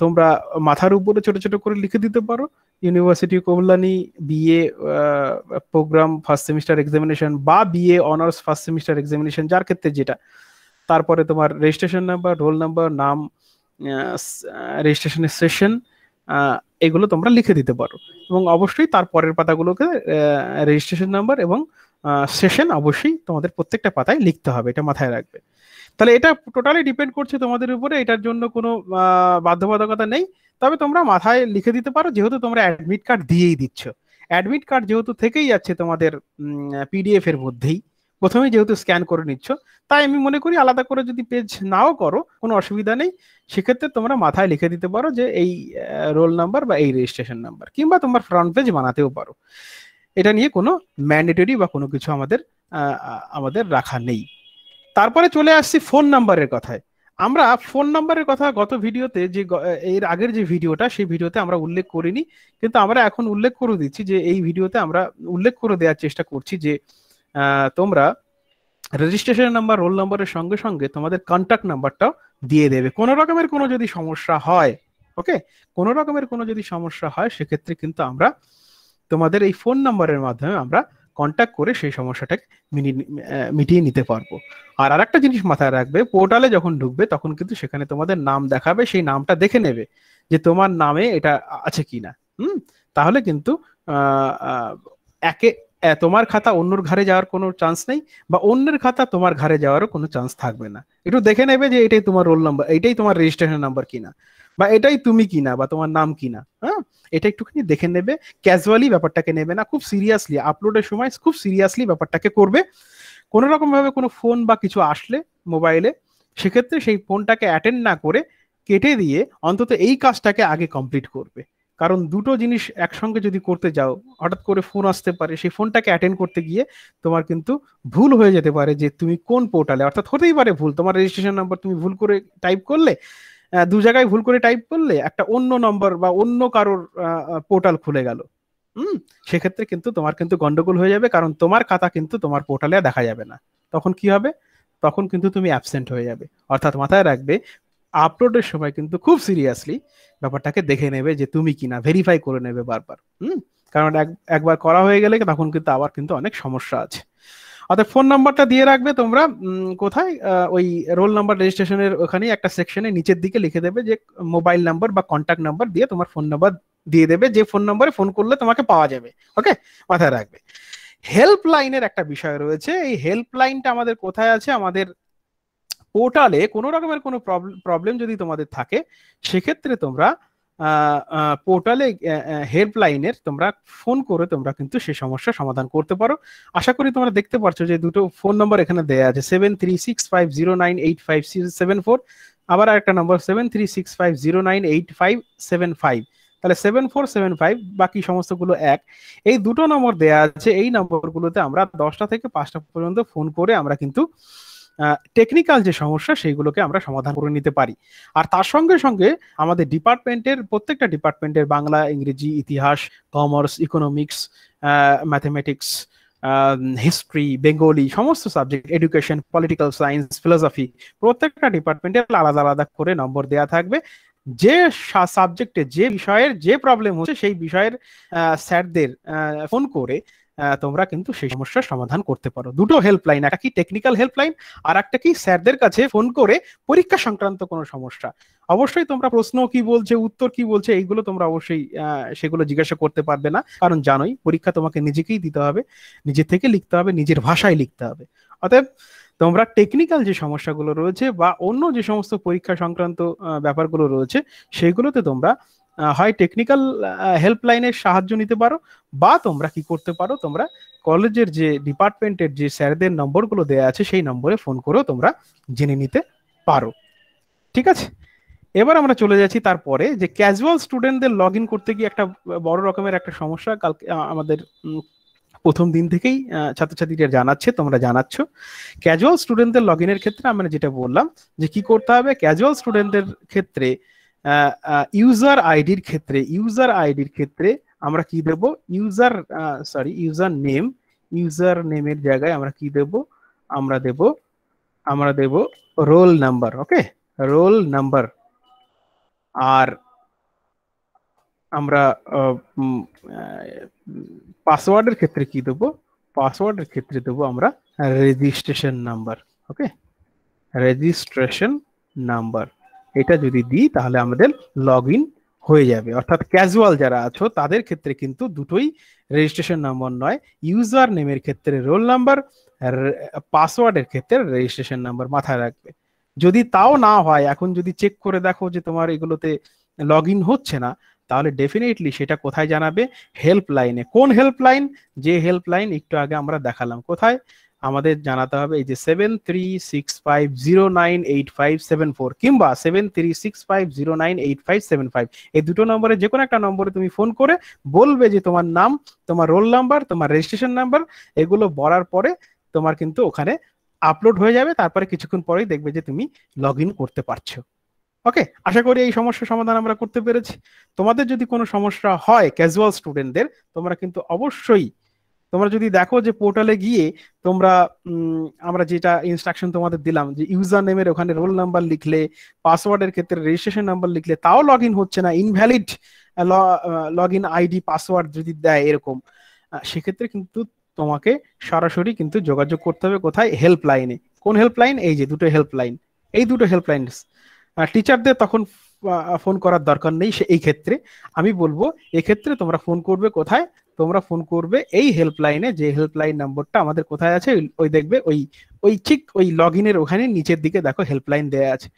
তোমরা মাথার উপরে ছোট ছোট করে লিখে দিতে পারো university Kalyani BA programme first semester examination বা BA honours first semester examination যার ক্ষেত্রে যেটা তারপরে তোমার রেজিস্ট্রেশন নাম্বার রোল নাম্বার নাম রেজিস্ট্রেশনের সেশন এগুলো তোমরা লিখে দিতে পারো এবং অবশ্যই তার পরের পাতাগুলোকে রেজিস্ট্রেশন নাম্বার এবং সেশন অবশ্যই তোমাদের প্রত্যেকটা পাতায় লিখতে হবে এটা মাথায় রাখবে তাহলে এটা টোটালি ডিপেন্ড করছে তোমাদের উপরে এটার জন্য কোনো বাধ্যবাধকতা নেই তবে তোমরা মাথায় লিখে দিতে পারো যেহেতু তোমরা অ্যাডমিট কার্ড দিয়েই দিচ্ছ অ্যাডমিট কার্ড যেহেতু থেকেই যাচ্ছে তোমাদের পিডিএফ এর মধ্যেই প্রথমে যেহেতু স্ক্যান করে নিচ্ছ তাই আমি মনে করি আলাদা করে যদি পেজ নাও করো কোনো অসুবিধা নেই সেক্ষেত্রে তোমরা মাথায় লিখে দিতে পারো যে এই রোল নাম্বার বা এই রেজিস্ট্রেশন নাম্বার কিংবা তোমার ফ্রন্ট পেজ বানাতেও পারো এটা নিয়ে কোনো ম্যান্ডেটরি বা কোনো কিছু আমাদের আমাদের রাখা নেই তারপরে চলে আসছি ফোন নাম্বারের কথায় আমরা ফোন নাম্বারের কথা গত ভিডিওতে যে এর আগের যে ভিডিওটা সেই ভিডিওতে আমরা উল্লেখ করিনি কিন্তু আমরা এখন উল্লেখ করে দিচ্ছি যে এই ভিডিওতে আমরা উল্লেখ করে দেওয়ার চেষ্টা করছি যে তোমরা রেজিস্ট্রেশন নাম্বার রোল নাম্বারের সঙ্গে সঙ্গে তোমাদের কন্ট্যাক্ট নাম্বারটাও দিয়ে দেবে কোনো রকমের কোনো যদি সমস্যা হয় ওকে কোনো রকমের কোনো যদি সমস্যা হয় সেক্ষেত্রে কিন্তু আমরা তোমাদের এই ফোন নাম্বারের মাধ্যমে আমরা কন্ট্যাক্ট করে সেই সমস্যাটাকে মিটিয়ে নিতে পারবো আর আরেকটা জিনিস মাথায় রাখবে পোর্টালে যখন ঢুকবে তখন কিন্তু সেখানে তোমাদের নাম দেখাবে সেই নামটা দেখে নেবে যে তোমার নামে এটা আছে কি না হুম তাহলে কিন্তু একে তোমার খাতা অন্যর ঘরে যাওয়ার কোনো চান্স নেই বা অন্যের খাতা তোমার ঘরে যাওয়ারও কোনো চান্স থাকবে না একটু দেখে নেবে যে এটাই তোমার রোল নাম্বার এটাই তোমার রেজিস্ট্রেশন নাম্বার কিনা বা এটাই তুমি কিনা বা তোমার নাম কিনা হ্যাঁ এটা একটুখানি দেখে নেবে ক্যাজুয়ালি ব্যাপারটাকে নেবে না খুব সিরিয়াসলি আপলোডের সময় খুব সিরিয়াসলি ব্যাপারটাকে করবে কোনো রকম ভাবে কোনো ফোন বা কিছু আসলে মোবাইলে সেক্ষেত্রে সেই ফোনটাকে অ্যাটেন্ড না করে কেটে দিয়ে অন্তত এই কাজটাকে আগে কমপ্লিট করবে কারণ দুটো জিনিস একসঙ্গে যদি করতে যাও হঠাৎ করে ফোন আসতে পারে সেই ফোনটাকে অ্যাটেন্ড করতে গিয়ে তোমার কিন্তু ভুল হয়ে যেতে পারে যে তুমি কোন পোর্টালে অর্থাৎ হতেই পারে ভুল তোমার রেজিস্ট্রেশন নাম্বার তুমি ভুল করে টাইপ করলে দু জায়গায় ভুল করে টাইপ করলে একটা অন্য নম্বর বা অন্য কারোর পোর্টাল খুলে গেল হুম সেক্ষেত্রে কিন্তু তোমার কিন্তু গন্ডগোল হয়ে যাবে কারণ তোমার খাতা কিন্তু তোমার পোর্টালে দেখা যাবে না তখন কি হবে তখন কিন্তু তুমি অ্যাবসেন্ট হয়ে যাবে অর্থাৎ মাথায় রাখবে আপলোডের সময় কিন্তু খুব সিরিয়াসলি ব্যাপারটাকে দেখে নেবে যে তুমি কি না ভেরিফাই করে নেবে বারবার হুম কারণ একবার করা হয়ে গেলে তখন কিন্তু আবার কিন্তু অনেক সমস্যা আছে অর্থাৎ ফোন নাম্বারটা দিয়ে রাখবে তোমরা কোথায় ওই রোল নাম্বার রেজিস্ট্রেশনের ওখানে একটা সেকশনে নিচের দিকে লিখে দেবে যে মোবাইল নাম্বার বা কন্ট্যাক্ট নাম্বার দিয়ে তোমার ফোন নাম্বার দিয়ে দেবে যে ফোন নাম্বারে ফোন করলে তোমাকে পাওয়া যাবে ওকে মাথায় রাখবে হেল্পলাইনের একটা বিষয় রয়েছে এই হেল্পলাইনটা আমাদের কোথায় আছে আমাদের পোর্টালে কোনো রকমের কোনো প্রবলেম যদি তোমাদের থাকে সেক্ষেত্রে তোমরা পোর্টালে হেল্পলাইনের তোমরা ফোন করে তোমরা কিন্তু সেই সমস্যা সমাধান করতে পারো আশা করি তোমরা দেখতে পারছো যে দুটো ফোন নম্বর এখানে দেয়া আছে seven three six five zero nine eight five seven four আবার একটা নম্বর seven three six five zero nine eight five seven five তাহলে সেভেন ফোর সেভেন ফাইভ বাকি সমস্তগুলো এক এই দুটো নম্বর দেয়া আছে এই নম্বরগুলোতে আমরা দশটা থেকে পাঁচটা পর্যন্ত ফোন করে আমরা কিন্তু টেকনিক্যাল যে সমস্যা সেইগুলোকে আমরা সমাধান করে নিতে পারি আর তার সঙ্গে সঙ্গে আমাদের ডিপার্টমেন্টের প্রত্যেকটা ডিপার্টমেন্টের বাংলা ইংরেজি ইতিহাস commerce economics mathematics history Bengali সমস্ত subject education political science philosophy প্রত্যেকটা ডিপার্টমেন্টের আলাদা আলাদা করে নম্বর দেওয়া থাকবে যে সাবজেক্টে যে বিষয়ের যে প্রবলেম হচ্ছে সেই বিষয়ের স্যারদের ফোন করে তোমরা কিন্তু সেই সমস্যার সমাধান করতে পারো দুটো হেল্পলাইন একটা কি টেকনিক্যাল হেল্পলাইন আর একটা কি স্যারদের কাছে ফোন করে পরীক্ষা সংক্রান্ত কোনো সমস্যা অবশ্যই তোমরা প্রশ্ন কি বলছে উত্তর কি বলছে এইগুলো তোমরা অবশ্যই সেগুলো জিজ্ঞাসা করতে পারবে না কারণ জানোই পরীক্ষা তোমাকে নিজেকেই দিতে হবে নিজে থেকে লিখতে হবে নিজের ভাষায় লিখতে হবে অতএব তোমরা টেকনিক্যাল যে সমস্যাগুলো রয়েছে বা অন্য যে সমস্ত পরীক্ষা সংক্রান্ত ব্যাপারগুলো রয়েছে সেগুলোতে তোমরা হয় টেকনিক্যাল হেল্পলাইনের সাহায্য নিতে পারো বা তোমরা কি করতে পারো তোমরা কলেজের যে ডিপার্টমেন্টের যে স্যারদের নম্বরগুলো দেয়া আছে সেই নম্বরে ফোন করেও তোমরা জেনে নিতে পারো ঠিক আছে এবার আমরা চলে যাচ্ছি তারপরে যে ক্যাজুয়াল স্টুডেন্টদের লগ ইন করতে গিয়ে একটা বড় রকমের একটা সমস্যা কালকে আমাদের প্রথম দিন থেকেই ছাত্রছাত্রীরা জানাচ্ছে তোমরা জানাচ্ছ ক্যাজুয়াল স্টুডেন্টদের লগ ইনের ক্ষেত্রে আমরা যেটা বললাম যে কি করতে হবে ক্যাজুয়াল স্টুডেন্টদের ক্ষেত্রে ইউজার আইডির ক্ষেত্রে ইউজার আইডির ক্ষেত্রে আমরা কি দেব user sorry user name user নেমের জায়গায় আমরা কি দেব আমরা দেব আমরা দেব roll number okay roll number আর আমরা পাসওয়ার্ডের ক্ষেত্রে কি দেব পাসওয়ার্ডের ক্ষেত্রে দেব আমরা registration number okay registration number এটা যদি দিই তাহলে আমাদের লগ ইন হয়ে যাবে অর্থাৎ ক্যাজুয়াল যারা আছো তাদের ক্ষেত্রে কিন্তু দুটোই রেজিস্ট্রেশন নম্বর নয় ইউজার নেমের ক্ষেত্রে রোল নাম্বার পাসওয়ার্ডের ক্ষেত্রে রেজিস্ট্রেশন নাম্বার মাথায় রাখবে যদি তাও না হয় এখন যদি চেক করে দেখো যে তোমার এগুলোতে লগ ইন হচ্ছে না তাহলে ডেফিনেটলি সেটা কোথায় জানাবে হেল্পলাইনে কোন হেল্পলাইন যে হেল্পলাইন একটু আগে আমরা দেখালাম কোথায় আমাদের জানাতে হবে এই যে seven three six five zero nine eight five seven four কিংবা seven three six five zero nine eight five seven five এই দুটো নম্বরে যে কোনো একটা নম্বরে তুমি ফোন করে বলবে যে তোমার নাম তোমার রোল নাম্বার তোমার রেজিস্ট্রেশন নাম্বার এগুলো বলার পরে তোমার কিন্তু ওখানে আপলোড হয়ে যাবে তারপরে কিছুক্ষণ পরেই দেখবে যে তুমি লগ ইন করতে পারছো ওকে আশা করি এই সমস্যার সমাধান আমরা করতে পেরেছি তোমাদের যদি কোনো সমস্যা হয় ক্যাজুয়াল স্টুডেন্টদের তোমরা কিন্তু অবশ্যই তোমরা যদি দেখো যে পোর্টালে গিয়ে তোমরা আমরা যেটা ইনস্ট্রাকশন তোমাদের দিলাম যে ইউজার নেমের ওখানে রোল নাম্বার লিখলে পাসওয়ার্ডের ক্ষেত্রে রেজিস্ট্রেশন নাম্বার লিখলে তাও লগ ইন হচ্ছে না invalid log in ID password যদি দেয় এরকম সেক্ষেত্রে কিন্তু তোমাকে সরাসরি কিন্তু যোগাযোগ করতে হবে কোথায় হেল্পলাইনে কোন হেল্পলাইন এই যে দুটো হেল্পলাইন এই দুটো হেল্পলাইন টিচারদের তখন ফোন করার দরকার নেই সে এই ক্ষেত্রে আমি বলবো এক্ষেত্রে তোমরা ফোন করবে কোথায় তোমরা ফোন করবে এই হেল্পলাইনে যে হেল্পলাইন নম্বরটা আমাদের কোথায় আছে ওই দেখবে ওই ওই ঠিক ওই লগ ইনের ওখানে নিচের দিকে দেখো হেল্পলাইন দেয়া আছে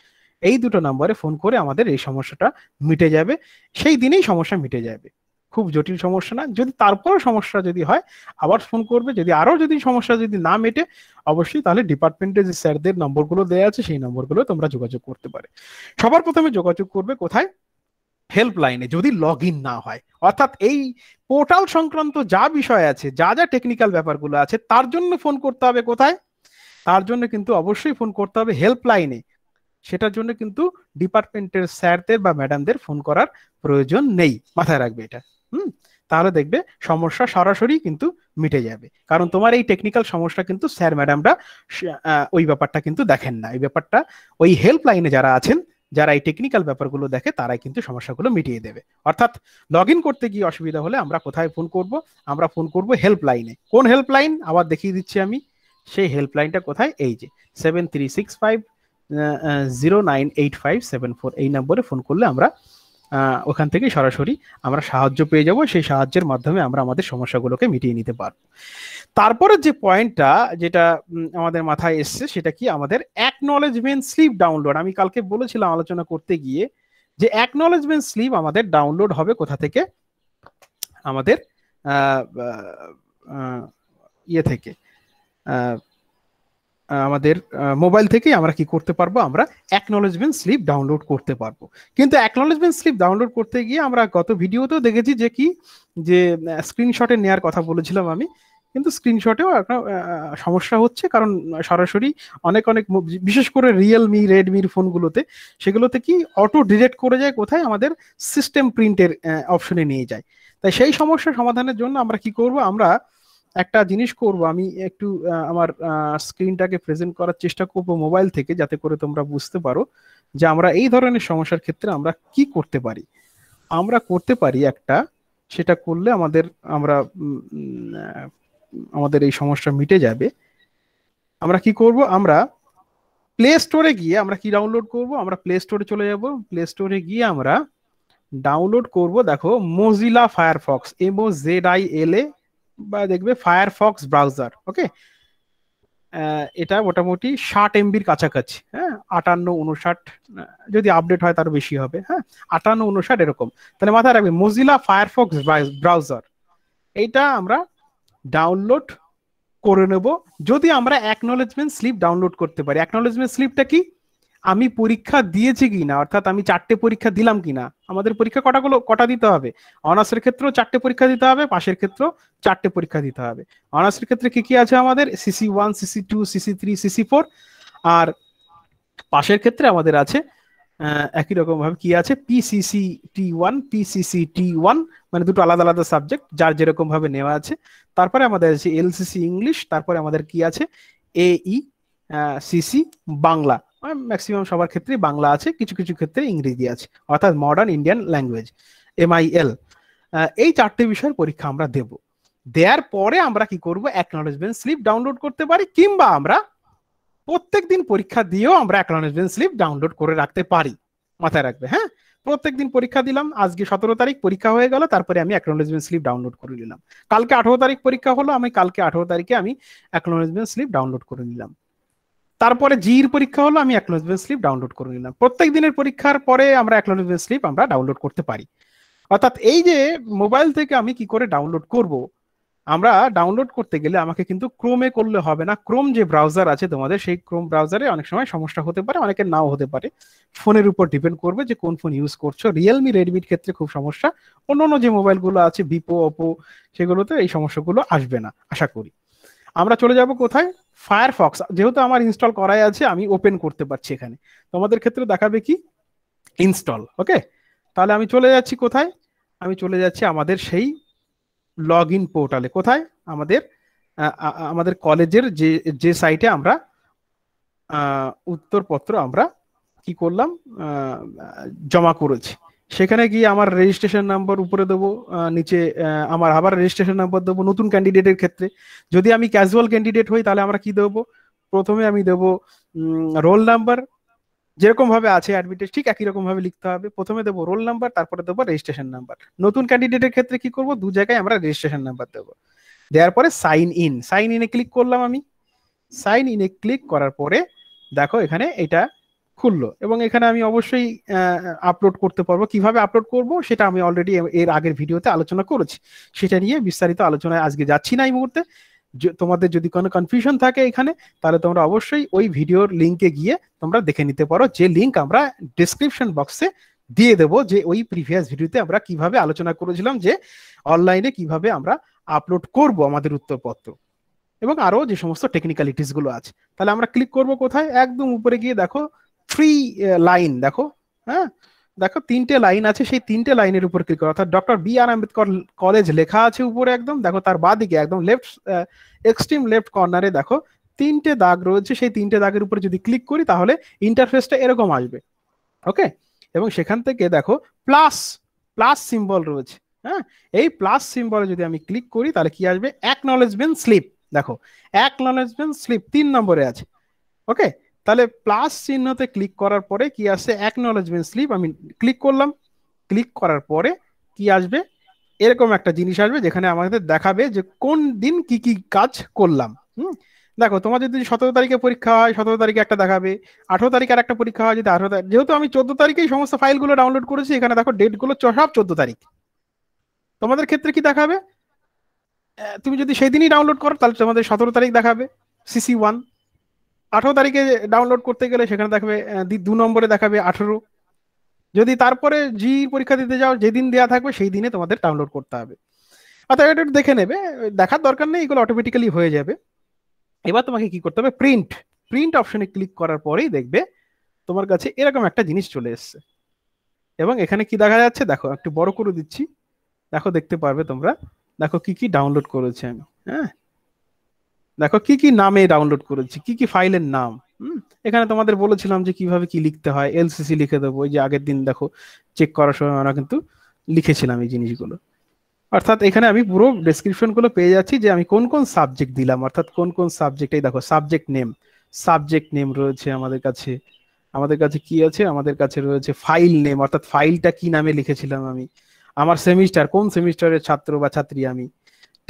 এই দুটো নম্বরে ফোন করে আমাদের এই সমস্যাটা মিটে যাবে সেই দিনেই সমস্যা মিটে যাবে খুব জটিল সমস্যা না যদি তারপরও সমস্যা যদি হয় আবার ফোন করবে যদি আরও যদি সমস্যা যদি না মেটে অবশ্যই তাহলে ডিপার্টমেন্টের যে স্যারদের নম্বরগুলো দেওয়া আছে সেই নম্বরগুলো তোমরা যোগাযোগ করতে পারে সবার প্রথমে যোগাযোগ করবে কোথায় হেল্পলাইনে যদি লগ ইন না হয় অর্থাৎ এই পোর্টাল সংক্রান্ত যা বিষয় আছে যা যা টেকনিক্যাল ব্যাপারগুলো আছে তার জন্য ফোন করতে হবে কোথায় তার জন্য কিন্তু অবশ্যই ফোন করতে হবে হেল্পলাইনে সেটার জন্য কিন্তু ডিপার্টমেন্টের স্যারদের বা ম্যাডামদের ফোন করার প্রয়োজন নেই মাথায় রাখবে এটা হুম তাহলে দেখবে সমস্যা সরাসরি কিন্তু মিটে যাবে কারণ তোমার এই টেকনিক্যাল সমস্যা কিন্তু স্যার ম্যাডামরা ওই ব্যাপারটা কিন্তু দেখেন না এই ব্যাপারটা ওই হেল্পলাইনে যারা আছেন যারা এই টেকনিক্যাল ব্যাপারগুলো দেখে তারাই কিন্তু সমস্যাগুলো মিটিয়ে দেবে অর্থাৎ লগ করতে গিয়ে অসুবিধা হলে আমরা কোথায় ফোন করব আমরা ফোন করব হেল্পলাইনে কোন হেল্পলাইন আবার দেখিয়ে দিচ্ছি আমি সেই হেল্পলাইনটা কোথায় এই যে seven three six five zero nine eight five seven four এই নম্বরে ফোন করলে আমরা ওখান থেকে সরাসরি আমরা সাহায্য পেয়ে যাব সেই সাহায্যের মাধ্যমে আমরা আমাদের সমস্যাগুলোকে মিটিয়ে নিতে পারব তারপরে যে পয়েন্টটা যেটা আমাদের মাথায় এসছে সেটা কি আমাদের অ্যাকনলেজমেন্ট স্লিপ ডাউনলোড আমি কালকে বলেছিলাম আলোচনা করতে গিয়ে যে অ্যাকনলেজমেন্ট স্লিপ আমাদের ডাউনলোড হবে কোথা থেকে আমাদের ইয়ে থেকে আমাদের মোবাইল থেকেই আমরা কি করতে পারবো আমরা অ্যাকনোলেজমেন্ট স্লিপ ডাউনলোড করতে পারবো কিন্তু অ্যাকনোলেজমেন্ট স্লিপ ডাউনলোড করতে গিয়ে আমরা গত ভিডিওতেও দেখেছি যে কি যে স্ক্রিনশটে নেয়ার কথা বলেছিলাম আমি কিন্তু স্ক্রিনশটেও সমস্যা হচ্ছে কারণ সরাসরি অনেক অনেক বিশেষ করে রিয়েলমি রেডমির ফোনগুলোতে সেগুলোতে কি অটো ডিরেক্ট করে যায় কোথায় আমাদের সিস্টেম প্রিন্টের অপশনে নিয়ে যায় তাই সেই সমস্যা সমাধানের জন্য আমরা কি করব আমরা একটা জিনিস করব আমি একটু আমার স্ক্রিনটাকে প্রেজেন্ট করার চেষ্টা করব মোবাইল থেকে যাতে করে তোমরা বুঝতে পারো যে আমরা এই ধরনের সমস্যার ক্ষেত্রে আমরা কি করতে পারি আমরা করতে পারি একটা সেটা করলে আমাদের আমরা আমাদের এই সমস্যা মিটে যাবে আমরা কি করব আমরা প্লে স্টোরে গিয়ে আমরা কি ডাউনলোড করব আমরা প্লে স্টোরে চলে যাব প্লে স্টোরে গিয়ে আমরা ডাউনলোড করব দেখো Mozilla Firefox MO Z I L A বা দেখবে ফায়ারফক্স ব্রাউজার ওকে এটা মোটামুটি ষাট এমবির কাছাকাছি হ্যাঁ আটান্ন উনষাট যদি আপডেট হয় তারও বেশি হবে হ্যাঁ আটান্ন উনষাট এরকম তাহলে মাথায় রাখবে মজিলা ফায়ারফক্স ব্রাউজার এইটা আমরা ডাউনলোড করে নেব যদি আমরা অ্যাকনোলেজমেন্ট স্লিপ ডাউনলোড করতে পারি অ্যাকনোলেজমেন্ট স্লিপটা কি আমি পরীক্ষা দিয়েছি কিনা অর্থাৎ আমি চারটে পরীক্ষা দিলাম কিনা আমাদের পরীক্ষা কটা গুলো কটা দিতে হবে অনার্সের ক্ষেত্রেও চারটে পরীক্ষা দিতে হবে পাশের ক্ষেত্রেও চারটে পরীক্ষা দিতে হবে অনার্সের ক্ষেত্রে কি কি আছে আমাদের CC one CC two CC three CC four আর পাশের ক্ষেত্রে আমাদের আছে একই রকম ভাবে কি আছে PCC T one PCC T one মানে দুটো আলাদা আলাদা সাবজেক্ট যার যেরকম ভাবে নেওয়া আছে তারপরে আমাদের আছে এলসিসি ইংলিশ তারপরে আমাদের কি আছে এই সিসি e, বাংলা ম্যাক্সিমাম সবার ক্ষেত্রে বাংলা আছে কিছু কিছু ক্ষেত্রে ইংরেজি আছে অর্থাৎ মডার্ন ইন্ডিয়ান ল্যাঙ্গুয়েজ এমআইএল এই চারটে বিষয়ের পরীক্ষা আমরা দেব দেওয়ার পরে আমরা কি করব অ্যাকনোলেজমেন্ট স্লিপ ডাউনলোড করতে পারি কিংবা আমরা প্রত্যেক দিন পরীক্ষা দিয়েও আমরা অ্যাকনোলেজমেন্ট স্লিপ ডাউনলোড করে রাখতে পারি মাথায় রাখবে হ্যাঁ প্রত্যেক দিন পরীক্ষা দিলাম আজকে সতেরো তারিখ পরীক্ষা হয়ে গেল তারপরে আমি অ্যাকনোলেজমেন্ট স্লিপ ডাউনলোড করে নিলাম কালকে আঠারো তারিখ পরীক্ষা হলো আমি কালকে আঠারো তারিখে আমি অ্যাকনোলেজমেন্ট স্লিপ ডাউনলোড করে নিলাম তারপরে জির পরীক্ষা হলো আমি অ্যাকনোলেজমেন্ট স্লিপ ডাউনলোড করে নিলাম প্রত্যেক দিনের পরীক্ষার পরে আমরা অ্যাকনোলেজমেন্ট স্লিপ আমরা ডাউনলোড করতে পারি অর্থাৎ এই যে মোবাইল থেকে আমি কি করে ডাউনলোড করব আমরা ডাউনলোড করতে গেলে আমাকে কিন্তু ক্রোমে করলে হবে না ক্রোম যে ব্রাউজার আছে তোমাদের সেই ক্রোম ব্রাউজারে অনেক সময় সমস্যা হতে পারে অনেকের নাও হতে পারে ফোনের উপর ডিপেন্ড করবে যে কোন ফোন ইউজ করছো রিয়েলমি রেডমির ক্ষেত্রে খুব সমস্যা অন্য অন্য যে মোবাইলগুলো আছে ভিপো ওপো সেগুলোতে এই সমস্যাগুলো আসবে না আশা করি আমরা চলে যাব কোথায় ফায়ারফক্স যেহেতু আমার ইনস্টল করাই আছে আমি ওপেন করতে পারছি এখানে তোমাদের ক্ষেত্রে দেখাবে কি ইনস্টল ওকে তাহলে আমি চলে যাচ্ছি কোথায় আমি চলে যাচ্ছি আমাদের সেই লগ ইন পোর্টালে কোথায় আমাদের আমাদের কলেজের যে যে সাইটে আমরা উত্তরপত্র আমরা কি করলাম জমা করেছি সেখানে গিয়ে আমার রেজিস্ট্রেশন নাম্বার উপরে দেবো নিচে আমার আবার রেজিস্ট্রেশন নাম্বার দেবো নতুন ক্যান্ডিডেটের ক্ষেত্রে যদি আমি ক্যাজুয়াল ক্যান্ডিডেট হই তাহলে আমরা কি দেবো প্রথমে আমি দেবো রোল নাম্বার যেরকম ভাবে আছে অ্যাডমিটেড ঠিক একই রকম ভাবে লিখতে হবে প্রথমে দেবো রোল নাম্বার তারপরে দেবো রেজিস্ট্রেশন নাম্বার নতুন ক্যান্ডিডেটের ক্ষেত্রে কি করব দু জায়গায় আমরা রেজিস্ট্রেশন নাম্বার দেবো দেওয়ার পরে সাইন ইন সাইন ইনে ক্লিক করলাম আমি সাইন ইনে ক্লিক করার পরে দেখো এখানে এটা খুললো এবং এখানে আমি অবশ্যই আপলোড করতে পারবো কিভাবে আপলোড করব সেটা আমি অলরেডি এর আগের ভিডিওতে আলোচনা করেছি সেটা নিয়ে বিস্তারিত আলোচনায় আজকে যাচ্ছি না এই মুহূর্তে তোমাদের যদি কোনো কনফিউশন থাকে এখানে তাহলে তোমরা অবশ্যই ওই ভিডিওর লিঙ্কে গিয়ে তোমরা দেখে নিতে পারো যে লিঙ্ক আমরা ডিসক্রিপশন বক্সে দিয়ে দেবো যে ওই প্রিভিয়াস ভিডিওতে আমরা কিভাবে আলোচনা করেছিলাম যে অনলাইনে কিভাবে আমরা আপলোড করব আমাদের উত্তরপত্র এবং আরো যে সমস্ত টেকনিক্যালিটিস গুলো আছে তাহলে আমরা ক্লিক করব কোথায় একদম উপরে গিয়ে দেখো ফ্রি লাইন uh, দেখো হ্যাঁ দেখো তিনটে লাইন আছে সেই তিনটে লাইনের উপর ক্লিক করো অর্থাৎ doctor B R Ambedkar college লেখা আছে উপরে একদম দেখো তার বাদিকে একদম লেফট এক্সট্রিম লেফট কর্নারে দেখো তিনটে দাগ রয়েছে সেই তিনটে দাগের উপরে যদি ক্লিক করি তাহলে ইন্টারফেসটা এরকম আসবে ওকে এবং সেখান থেকে দেখো প্লাস প্লাস সিম্বল রয়েছে হ্যাঁ এই প্লাস সিম্বলে যদি আমি ক্লিক করি তাহলে কি আসবে অ্যাকনলেজমেন্ট স্লিপ দেখো অ্যাকনলেজমেন্ট স্লিপ তিন নম্বরে আছে ওকে তাহলে প্লাস চিহ্নতে ক্লিক করার পরে কি আসছে অ্যাকনোলেজমেন্ট স্লিপ আমি ক্লিক করলাম ক্লিক করার পরে কি আসবে এরকম একটা জিনিস আসবে যেখানে আমাদের দেখাবে যে কোন দিন কি কি কাজ করলাম হুম দেখো তোমার যদি সতেরো তারিখে পরীক্ষা হয় সতেরো তারিখে একটা দেখাবে আঠেরো তারিখে আর একটা পরীক্ষা হয় যদি আঠেরো তারিখ যেহেতু আমি চোদ্দ তারিখেই সমস্ত ফাইলগুলো ডাউনলোড করেছি এখানে দেখো ডেটগুলো সব চোদ্দ তারিখ তোমাদের ক্ষেত্রে কি দেখাবে তুমি যদি সেদিনই ডাউনলোড করো তাহলে তোমাদের সতেরো তারিখ দেখাবে সিসি ওয়ান আঠারো তারিখে ডাউনলোড করতে গেলে সেখানে দেখাবে দু নম্বরে দেখাবে আঠারো যদি তারপরে জি পরীক্ষা দিতে যাও যেদিন দেওয়া থাকবে সেই দিনে তোমাদের ডাউনলোড করতে হবে অর্থাৎ এটা দেখে নেবে দেখার দরকার নেই এগুলো অটোমেটিক্যালি হয়ে যাবে এবার তোমাকে কি করতে হবে প্রিন্ট প্রিন্ট অপশনে ক্লিক করার পরেই দেখবে তোমার কাছে এরকম একটা জিনিস চলে এসছে এবং এখানে কি দেখা যাচ্ছে দেখো একটু বড় করে দিচ্ছি দেখো দেখতে পারবে তোমরা দেখো কি কি ডাউনলোড করেছি আমি হ্যাঁ দেখো কি কি নামে ডাউনলোড করেছি কি কি ফাইলের নাম এখানে তোমাদের বলেছিলাম যে কিভাবে কি লিখতে হয় এলসিসি লিখে দেবো যে আগের দিন দেখো চেক করার সময় আমরা কিন্তু লিখেছিলাম এই জিনিসগুলো অর্থাৎ এখানে আমি পুরো ডেসক্রিপশন গুলো পেয়ে যাচ্ছি যে আমি কোন কোন সাবজেক্ট দিলাম অর্থাৎ কোন কোন সাবজেক্টেই দেখো সাবজেক্ট নেম সাবজেক্ট নেম রয়েছে আমাদের কাছে আমাদের কাছে কি আছে আমাদের কাছে রয়েছে ফাইল নেম অর্থাৎ ফাইলটা কি নামে লিখেছিলাম আমি আমার সেমিস্টার কোন সেমিস্টারের ছাত্র বা ছাত্রী আমি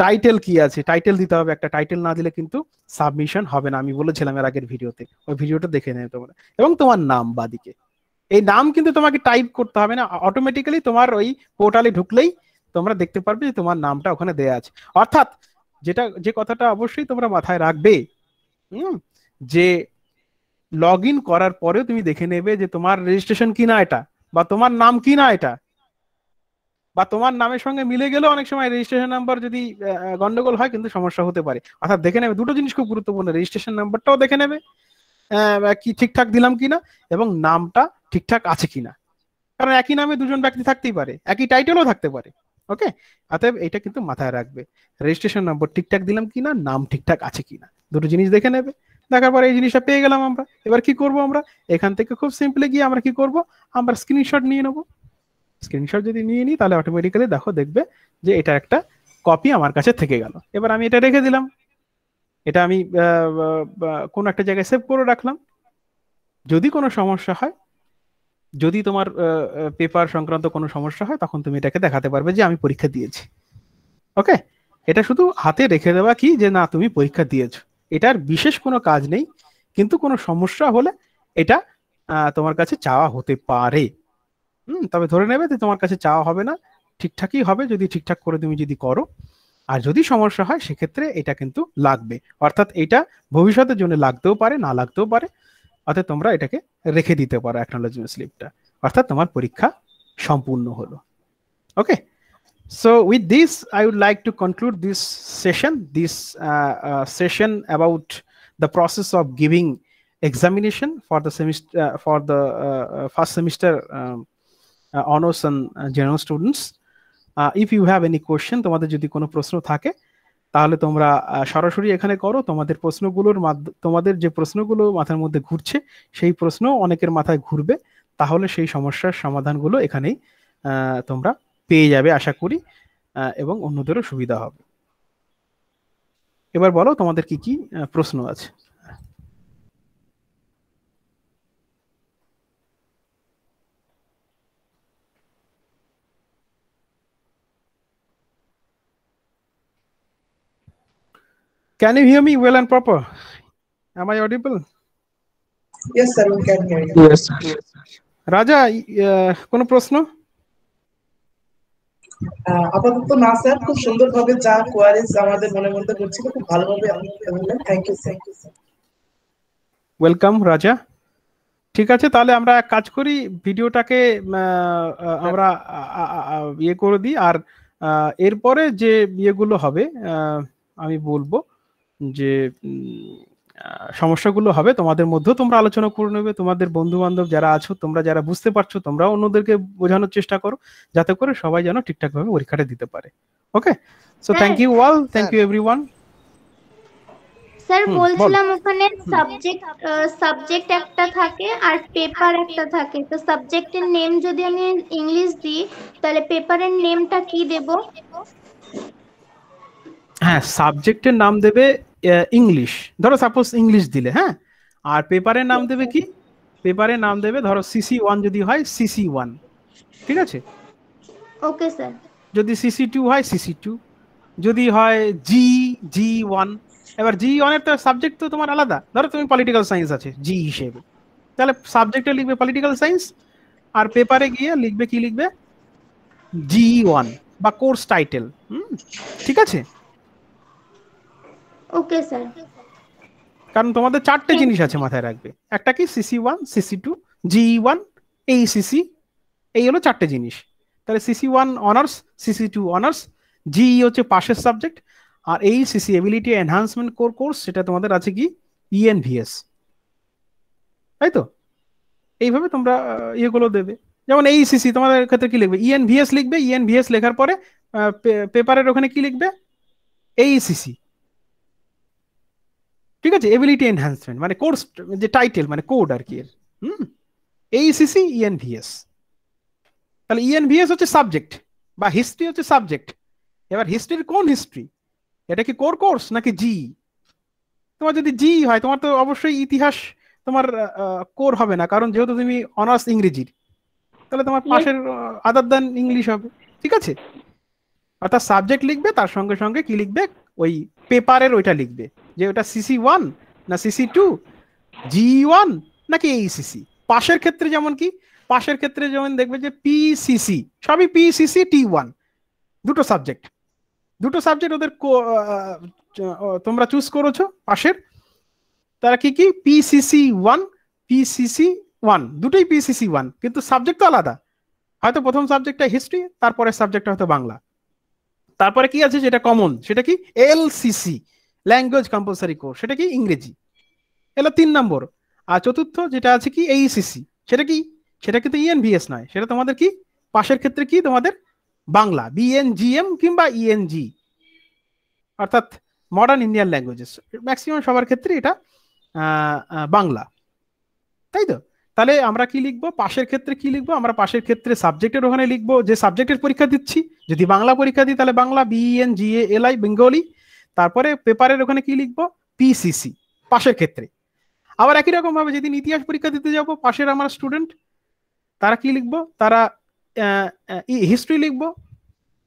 টাইটেল কি আছে টাইটেল দিতে হবে একটা টাইটেল না দিলে কিন্তু সাবমিশন হবে না আমি বলেছিলাম এর আগের ভিডিওতে ওই ভিডিওটা দেখে নেবে তোমরা এবং তোমার নাম বাদিকে এই নাম কিন্তু তোমাকে টাইপ করতে হবে না অটোমেটিক্যালি তোমার ওই পোর্টালে ঢুকলেই তোমরা দেখতে পারবে যে তোমার নামটা ওখানে দেয়া আছে অর্থাৎ যেটা যে কথাটা অবশ্যই তোমরা মাথায় রাখবে হুম যে লগ ইন করার পরেও তুমি দেখে নেবে যে তোমার রেজিস্ট্রেশন কি না এটা বা তোমার নাম কি না এটা বা তোমার নামের সঙ্গে মিলে গেলে অনেক সময় রেজিস্ট্রেশন নাম্বার যদি গন্ডগোল হয় কিন্তু সমস্যা হতে পারে অর্থাৎ দেখে নেবে দুটো জিনিস খুব গুরুত্বপূর্ণ রেজিস্ট্রেশন নাম্বারটাও দেখে নেবে কি ঠিকঠাক দিলাম কিনা এবং নামটা ঠিকঠাক আছে কিনা কারণ একই নামে দুজন ব্যক্তি থাকতেই পারে একই টাইটেলও থাকতে পারে ওকে অতএব এটা কিন্তু মাথায় রাখবে রেজিস্ট্রেশন নম্বর ঠিকঠাক দিলাম কিনা নাম ঠিকঠাক আছে কিনা দুটো জিনিস দেখে নেবে দেখার পরে এই জিনিসটা পেয়ে গেলাম আমরা এবার কি করব আমরা এখান থেকে খুব সিম্পলি গিয়ে আমরা কি করব আমরা স্ক্রিনশট নিয়ে নেবো স্ক্রিনশট যদি নিয়ে নিই তাহলে অটোমেটিক্যালি দেখো দেখবে যে এটা একটা কপি আমার কাছে থেকে গেল এবার আমি এটা রেখে দিলাম এটা আমি কোন একটা জায়গায় সেভ করে রাখলাম যদি কোনো সমস্যা হয় যদি তোমার পেপার সংক্রান্ত কোনো সমস্যা হয় তখন তুমি এটাকে দেখাতে পারবে যে আমি পরীক্ষা দিয়েছি ওকে এটা শুধু হাতে রেখে দেওয়া কি যে না তুমি পরীক্ষা দিয়েছো এটার বিশেষ কোনো কাজ নেই কিন্তু কোনো সমস্যা হলে এটা তোমার কাছে চাওয়া হতে পারে হুম তবে ধরে নেবে যে তোমার কাছে চাওয়া হবে না ঠিকঠাকই হবে যদি ঠিকঠাক করে তুমি যদি করো আর যদি সমস্যা হয় সেক্ষেত্রে এটা কিন্তু লাগবে অর্থাৎ এটা ভবিষ্যতের জন্য লাগতেও পারে না লাগতেও পারে অর্থাৎ তোমরা এটাকে রেখে দিতে পারো অ্যাকনোলজমেন্ট স্লিপটা অর্থাৎ তোমার পরীক্ষা সম্পূর্ণ হলো okay so with this I would like to conclude this session this session about the process of giving examination for the semester for the first semester honours and general students if you have any question তোমাদের যদি কোনো প্রশ্ন থাকে তাহলে তোমরা uh, সরাসরি এখানে করো তোমাদের প্রশ্নগুলোর তোমাদের যে প্রশ্নগুলো মাথার মধ্যে ঘুরছে সেই প্রশ্ন অনেকের মাথায় ঘুরবে তাহলে সেই সমস্যার সমাধানগুলো এখানেই uh, তোমরা পেয়ে যাবে আশা করি uh, এবং অন্যদেরও সুবিধা হবে এবার বলো তোমাদের কি কি প্রশ্ন আছে Can you hear me well and proper? Am I audible? Yes, sir. We can hear you. Yes, sir. raja sir. রাজা uh, কোনো প্রশ্ন আপাতত না স্যার খুব সুন্দরভাবে যা কোয়ারিজ আমাদের মধ্যে করছিল খুব ভালোভাবে থ্যাংক ইউ স্যার ওয়েলকাম রাজা ঠিক আছে তাহলে আমরা এক কাজ করি ভিডিওটাকে আমরা ইয়ে করে দিই আর এরপরে যে ইয়েগুলো হবে আমি বলবো যে সমস্যাগুলো হবে তোমাদের মধ্যেও তোমরা আলোচনা করে নেবে তোমাদের বন্ধু বান্ধব যারা আছো তোমরা যারা বুঝতে পারছো তোমরা অন্যদেরকে বোঝানোর চেষ্টা করো যাতে করে সবাই যেন ঠিকঠাক ভাবে পরীক্ষাটা দিতে পারে okay so thank you all thank you everyone sir বলছিলাম ওখানে সাবজেক্ট সাবজেক্ট একটা থাকে আর পেপার একটা থাকে তো সাবজেক্টের নেম যদি আমি ইংলিশ দিই তাহলে পেপারের নেমটা কি দেব হ্যাঁ সাবজেক্টের নাম দেবে ইংলিশ ধরো সাপোজ ইংলিশ দিলে হ্যাঁ আর পেপারের নাম দেবে কি পেপারের নাম দেবে ধরো সিসি ওয়ান যদি হয় সিসি ওয়ান ঠিক আছে ওকে স্যার যদি সিসি টু হয় সিসি টু যদি হয় জি জি ওয়ান এবার জি ওয়ানের তো সাবজেক্ট তো তোমার আলাদা ধরো তুমি পলিটিক্যাল সায়েন্স আছে জি হিসেবে তাহলে সাবজেক্টে লিখবে পলিটিক্যাল সায়েন্স আর পেপারে গিয়ে লিখবে কি লিখবে জি ওয়ান বা কোর্স টাইটেল ঠিক আছে ওকে স্যার কারণ তোমাদের চারটে জিনিস আছে মাথায় রাখবে একটা কি CC one CC two G one এই সিসি এই হলো চারটে জিনিস তাহলে CC one honours CC two honours G হচ্ছে পাশের সাবজেক্ট আর এই CC ability enhancement core course সেটা তোমাদের আছে কি ইএনভিএস e তাই তো এইভাবে তোমরা ইয়েগুলো দেবে যেমন এই সিসি তোমাদের ক্ষেত্রে কি লিখবে ইএনভিএস e লিখবে ইএনভিএস e লেখার পরে পেপারের ওখানে কি লিখবে এই সিসি ঠিক আছে এবিলিটি এনহ্যান্সমেন্ট মানে কোর্স যে টাইটেল মানে কোড আর কি এর হুম এইসিসি ইএনভিএস e তাহলে ইএনভিএস e হচ্ছে সাবজেক্ট বা হিস্ট্রি হচ্ছে সাবজেক্ট এবার হিস্ট্রির কোন হিস্ট্রি এটা কি কোর কোর্স নাকি জি তোমার যদি জি হয় তোমার তো অবশ্যই ইতিহাস তোমার কোর হবে না কারণ যেহেতু তুমি অনার্স ইংরেজির তাহলে তোমার পাশের আদার দেন ইংলিশ হবে ঠিক আছে অর্থাৎ সাবজেক্ট লিখবে তার সঙ্গে সঙ্গে কি লিখবে ওই পেপারের ওইটা লিখবে যে ওটা সিসি ওয়ান না সিসি টু জি ওয়ান নাকি এই সিসি পাশের ক্ষেত্রে যেমন কি পাশের ক্ষেত্রে যেমন দেখবে যে পিসিসি সবই পিসিসি টি ওয়ান দুটো সাবজেক্ট দুটো সাবজেক্ট ওদের তোমরা চুজ করেছো পাশের তারা কি কি পিসিসি ওয়ান পিসিসি ওয়ান দুটোই পিসিসি ওয়ান কিন্তু সাবজেক্ট তো আলাদা হয়তো প্রথম সাবজেক্টটা হিস্ট্রি তারপরে সাবজেক্টটা হয়তো বাংলা তারপরে কি আছে যেটা কমন সেটা কি এলসিসি ল্যাঙ্গুয়েজ কম্পালসারি কোর্স সেটা কি ইংরেজি এলো তিন নম্বর আর চতুর্থ যেটা আছে কি এইসিসি e সেটা কি সেটা কিন্তু ইএনভিএস e নয় সেটা তোমাদের কি পাশের ক্ষেত্রে কি তোমাদের বাংলা বিএনজিএম কিংবা ইএনজি e অর্থাৎ মডার্ন ইন্ডিয়ান ল্যাঙ্গুয়েজেস ম্যাক্সিমাম সবার ক্ষেত্রে এটা বাংলা তাই তো তাহলে আমরা কি লিখবো পাশের ক্ষেত্রে কি লিখবো আমরা পাশের ক্ষেত্রে সাবজেক্টের ওখানে লিখবো যে সাবজেক্টের পরীক্ষা দিচ্ছি যদি বাংলা পরীক্ষা দিই তাহলে Bangla BN G L I Bengali তারপরে পেপারের ওখানে কি লিখবো পিসিসি পাশের ক্ষেত্রে আবার একই রকম ভাবে যেদিন ইতিহাস পরীক্ষা দিতে যাব পাশের আমার স্টুডেন্ট তারা কি লিখবো তারা হিস্ট্রি লিখবো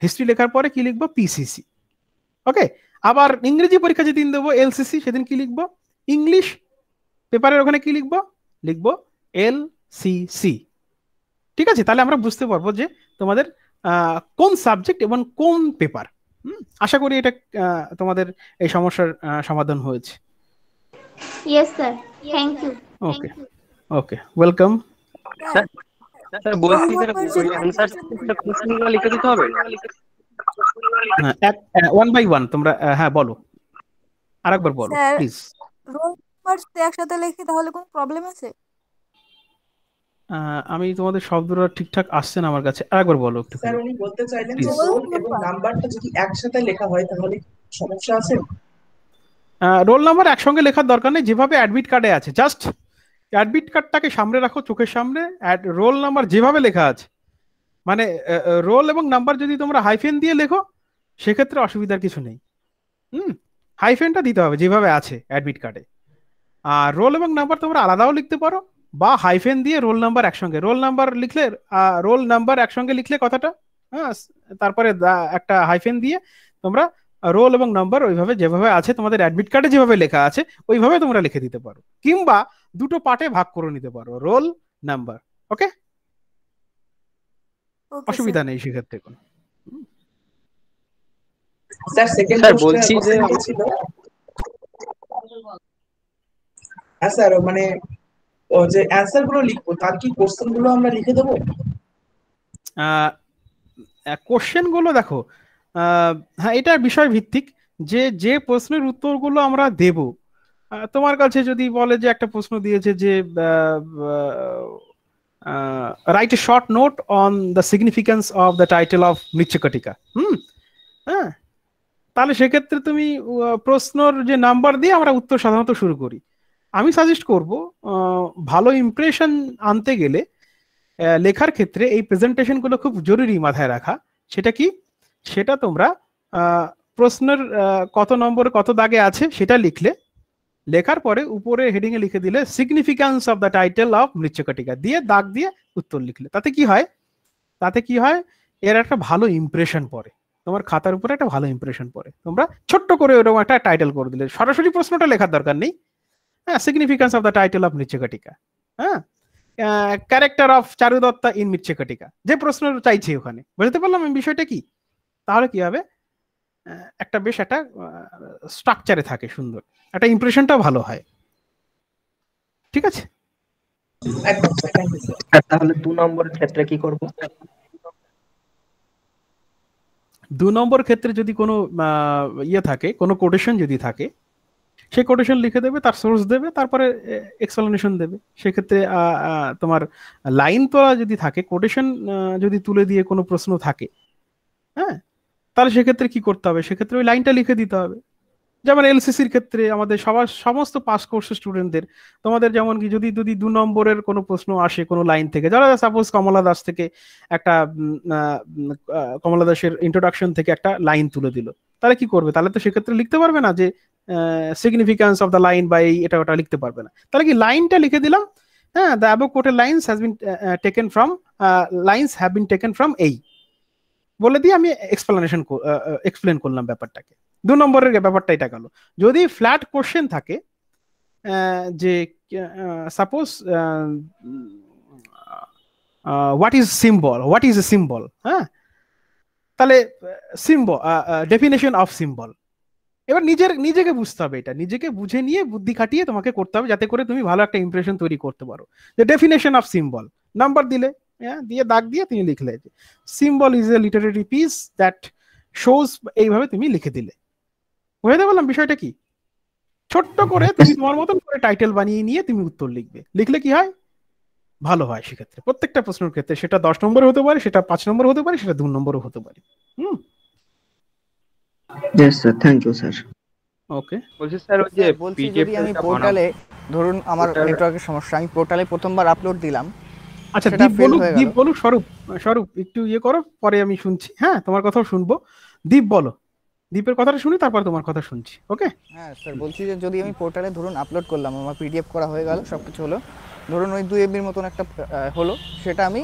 হিস্ট্রি লেখার পরে কি লিখবো পিসিসি ওকে আবার ইংরেজি পরীক্ষা যেদিন দেবো এলসিসি সেদিন কি লিখবো ইংলিশ পেপারের ওখানে কি লিখবো লিখবো এল সি সি ঠিক আছে তাহলে আমরা বুঝতে পারবো যে তোমাদের কোন সাবজেক্ট এবং কোন পেপার আশা করি এটা তোমাদের এই সমস্যার সমাধান হয়েছে yes sir thank you okay okay welcome লিখে দিতে হবে ওয়ান বাই ওয়ান তোমরা হ্যাঁ বলো আরেকবার বলো রোল একসাথে লিখি তাহলে কোনো প্রবলেম আছে আমি তোমাদের শব্দটা ঠিকঠাক আসছে না আমার কাছে আরেকবার বলো একটু স্যার উনি বলতে চাইলেন যে রোল এবং নাম্বারটা যদি একসাথে লেখা হয় তাহলে সমস্যা আছে রোল নাম্বার একসঙ্গে লেখার দরকার নেই যেভাবে অ্যাডমিট কার্ডে আছে জাস্ট অ্যাডমিট কার্ডটাকে সামনে রাখো চোখের সামনে রোল নাম্বার যেভাবে লেখা আছে মানে রোল এবং নাম্বার যদি তোমরা হাইফেন দিয়ে লেখো সেক্ষেত্রে অসুবিধার কিছু নেই হুম হাইফেনটা দিতে হবে যেভাবে আছে অ্যাডমিট কার্ডে আর রোল এবং নাম্বার তোমরা আলাদাও লিখতে পারো বা হাইফেন দিয়ে রোল নাম্বার একসঙ্গে রোল নাম্বার লিখলে রোল নাম্বার একসঙ্গে লিখলে কথাটা হ্যাঁ তারপরে একটা হাইফেন দিয়ে তোমরা রোল এবং নাম্বার ওইভাবে যেভাবে আছে তোমাদের অ্যাডমিট কার্ডে যেভাবে লেখা আছে ওইভাবে তোমরা লিখে দিতে পারো কিংবা দুটো পার্টে ভাগ করে নিতে পারো রোল নাম্বার ওকে অসুবিধা নেই সেক্ষেত্রে কোনো স্যার বলছি যে হ্যাঁ স্যার মানে যে অ্যান্সার গুলো লিখবো তার কি কোশ্চেন গুলো আমরা লিখে দেবো কোশ্চেন গুলো দেখো হ্যাঁ এটা বিষয় ভিত্তিক যে যে প্রশ্নের উত্তরগুলো আমরা দেব তোমার কাছে যদি বলে যে একটা প্রশ্ন দিয়েছে যে write a short note on the significance of the title of Mrichchhakatika hmm হ্যাঁ তাহলে সেক্ষেত্রে তুমি প্রশ্নর যে নাম্বার দিয়ে আমরা উত্তর সাধারণত শুরু করি আমি সাজেস্ট করব ভালো ইমপ্রেশন আনতে গেলে লেখার ক্ষেত্রে এই প্রেজেন্টেশনগুলো খুব জরুরি মাথায় রাখা সেটা কি সেটা তোমরা প্রশ্নের কত নম্বর কত দাগে আছে সেটা লিখলে লেখার পরে উপরে হেডিং এ লিখে দিলে significance of the title of Mrichchhakatika দিয়ে দাগ দিয়ে উত্তর লিখলে তাতে কি হয় তাতে কি হয় এর একটা ভালো ইমপ্রেশন পড়ে তোমার খাতার উপরে একটা ভালো ইমপ্রেশন পড়ে তোমরা ছোট্ট করে ওরকম একটা টাইটেল করে দিলে সরাসরি প্রশ্নটা লেখার দরকার নেই অফ হ্যাঁ, of অফ title of হ্যাঁ character of Charudatta in Mrichchhakatika যে প্রশ্ন চাইছি ওখানে বুঝতে পারলাম আমি বিষয়টা কি তাহলে কি হবে একটা বেশ একটা স্ট্রাকচারে থাকে সুন্দর একটা ইমপ্রেশনটা ভালো হয় ঠিক আছে তাহলে দু নম্বর ক্ষেত্রে কি করব দু নম্বর ক্ষেত্রে যদি কোনো ইয়ে থাকে কোনো কোটেশন যদি থাকে সে কোটেশন লিখে দেবে তার সোর্স দেবে তারপরে এক্সপ্লেনেশন দেবে সেক্ষেত্রে তোমার লাইন তোলা যদি থাকে কোটেশন যদি তুলে দিয়ে কোনো প্রশ্ন থাকে হ্যাঁ তাহলে সেক্ষেত্রে কি করতে হবে সেক্ষেত্রে ওই লাইনটা লিখে দিতে হবে যেমন এলসিসির ক্ষেত্রে আমাদের সবার সমস্ত পাস কোর্সের স্টুডেন্টদের তোমাদের যেমন কি যদি যদি দু নম্বরের কোনো প্রশ্ন আসে কোনো লাইন থেকে যারা সাপোজ কমলা দাস থেকে একটা কমলা দাসের ইন্ট্রোডাকশন থেকে একটা লাইন তুলে দিল তাহলে কি করবে তাহলে তো সেক্ষেত্রে লিখতে পারবে না যে সিগনিফিক্যান্স অফ দ্য লাইন বা এই এটা ওটা লিখতে পারবে না তাহলে কি লাইনটা লিখে দিলাম হ্যাঁ the above quoted lines has been taken from lines have been taken from এই বলে দিয়ে আমি এক্সপ্লেনেশন এক্সপ্লেন করলাম ব্যাপারটাকে দু নম্বরের ব্যাপারটা এটা গেল যদি ফ্ল্যাট কোশ্চেন থাকে যে suppose what is symbol what is a symbol হ্যাঁ তাহলে সিম্বল ডেফিনেশন অফ সিম্বল এবার নিজের নিজেকে বুঝতে হবে এটা নিজেকে বুঝে নিয়ে বুদ্ধি খাটিয়ে তোমাকে করতে হবে যাতে করে তুমি ভালো একটা ইমপ্রেশন তৈরি করতে পারো যে ডেফিনেশন অফ সিম্বল নাম্বার দিলে হ্যাঁ দিয়ে দাগ দিয়ে তুমি লিখলে যে symbol is a literary piece that shows এইভাবে তুমি লিখে দিলে বুঝতে পারলাম বিষয়টা কি ছোট্ট করে তুমি তোমার মতন করে টাইটেল বানিয়ে নিয়ে তুমি উত্তর লিখবে লিখলে কি হয় ভালো হয় সেক্ষেত্রে প্রত্যেকটা প্রশ্নের ক্ষেত্রে সেটা দশ নম্বরে হতে পারে সেটা পাঁচ নম্বর হতে পারে সেটা দু নম্বরও হতে পারে yes sir you sir okay বলছি স্যার ওই যে আমি পোর্টালে ধরুন আমার নেটওয়ার্কের সমস্যা আমি পোর্টালে প্রথমবার আপলোড দিলাম আচ্ছা দীপ বলুক দীপ বলুক স্বরূপ স্বরূপ একটু ইয়ে করো পরে আমি শুনছি হ্যাঁ তোমার কথাও শুনবো দীপ বলো দীপের কথাটা শুনি তারপর তোমার কথা শুনছি ওকে হ্যাঁ স্যার বলছি যে যদি আমি পোর্টালে ধরুন আপলোড করলাম আমার পিডিএফ করা হয়ে গেল সবকিছু হলো ধরুন ওই দুই এমবির মতন একটা হলো সেটা আমি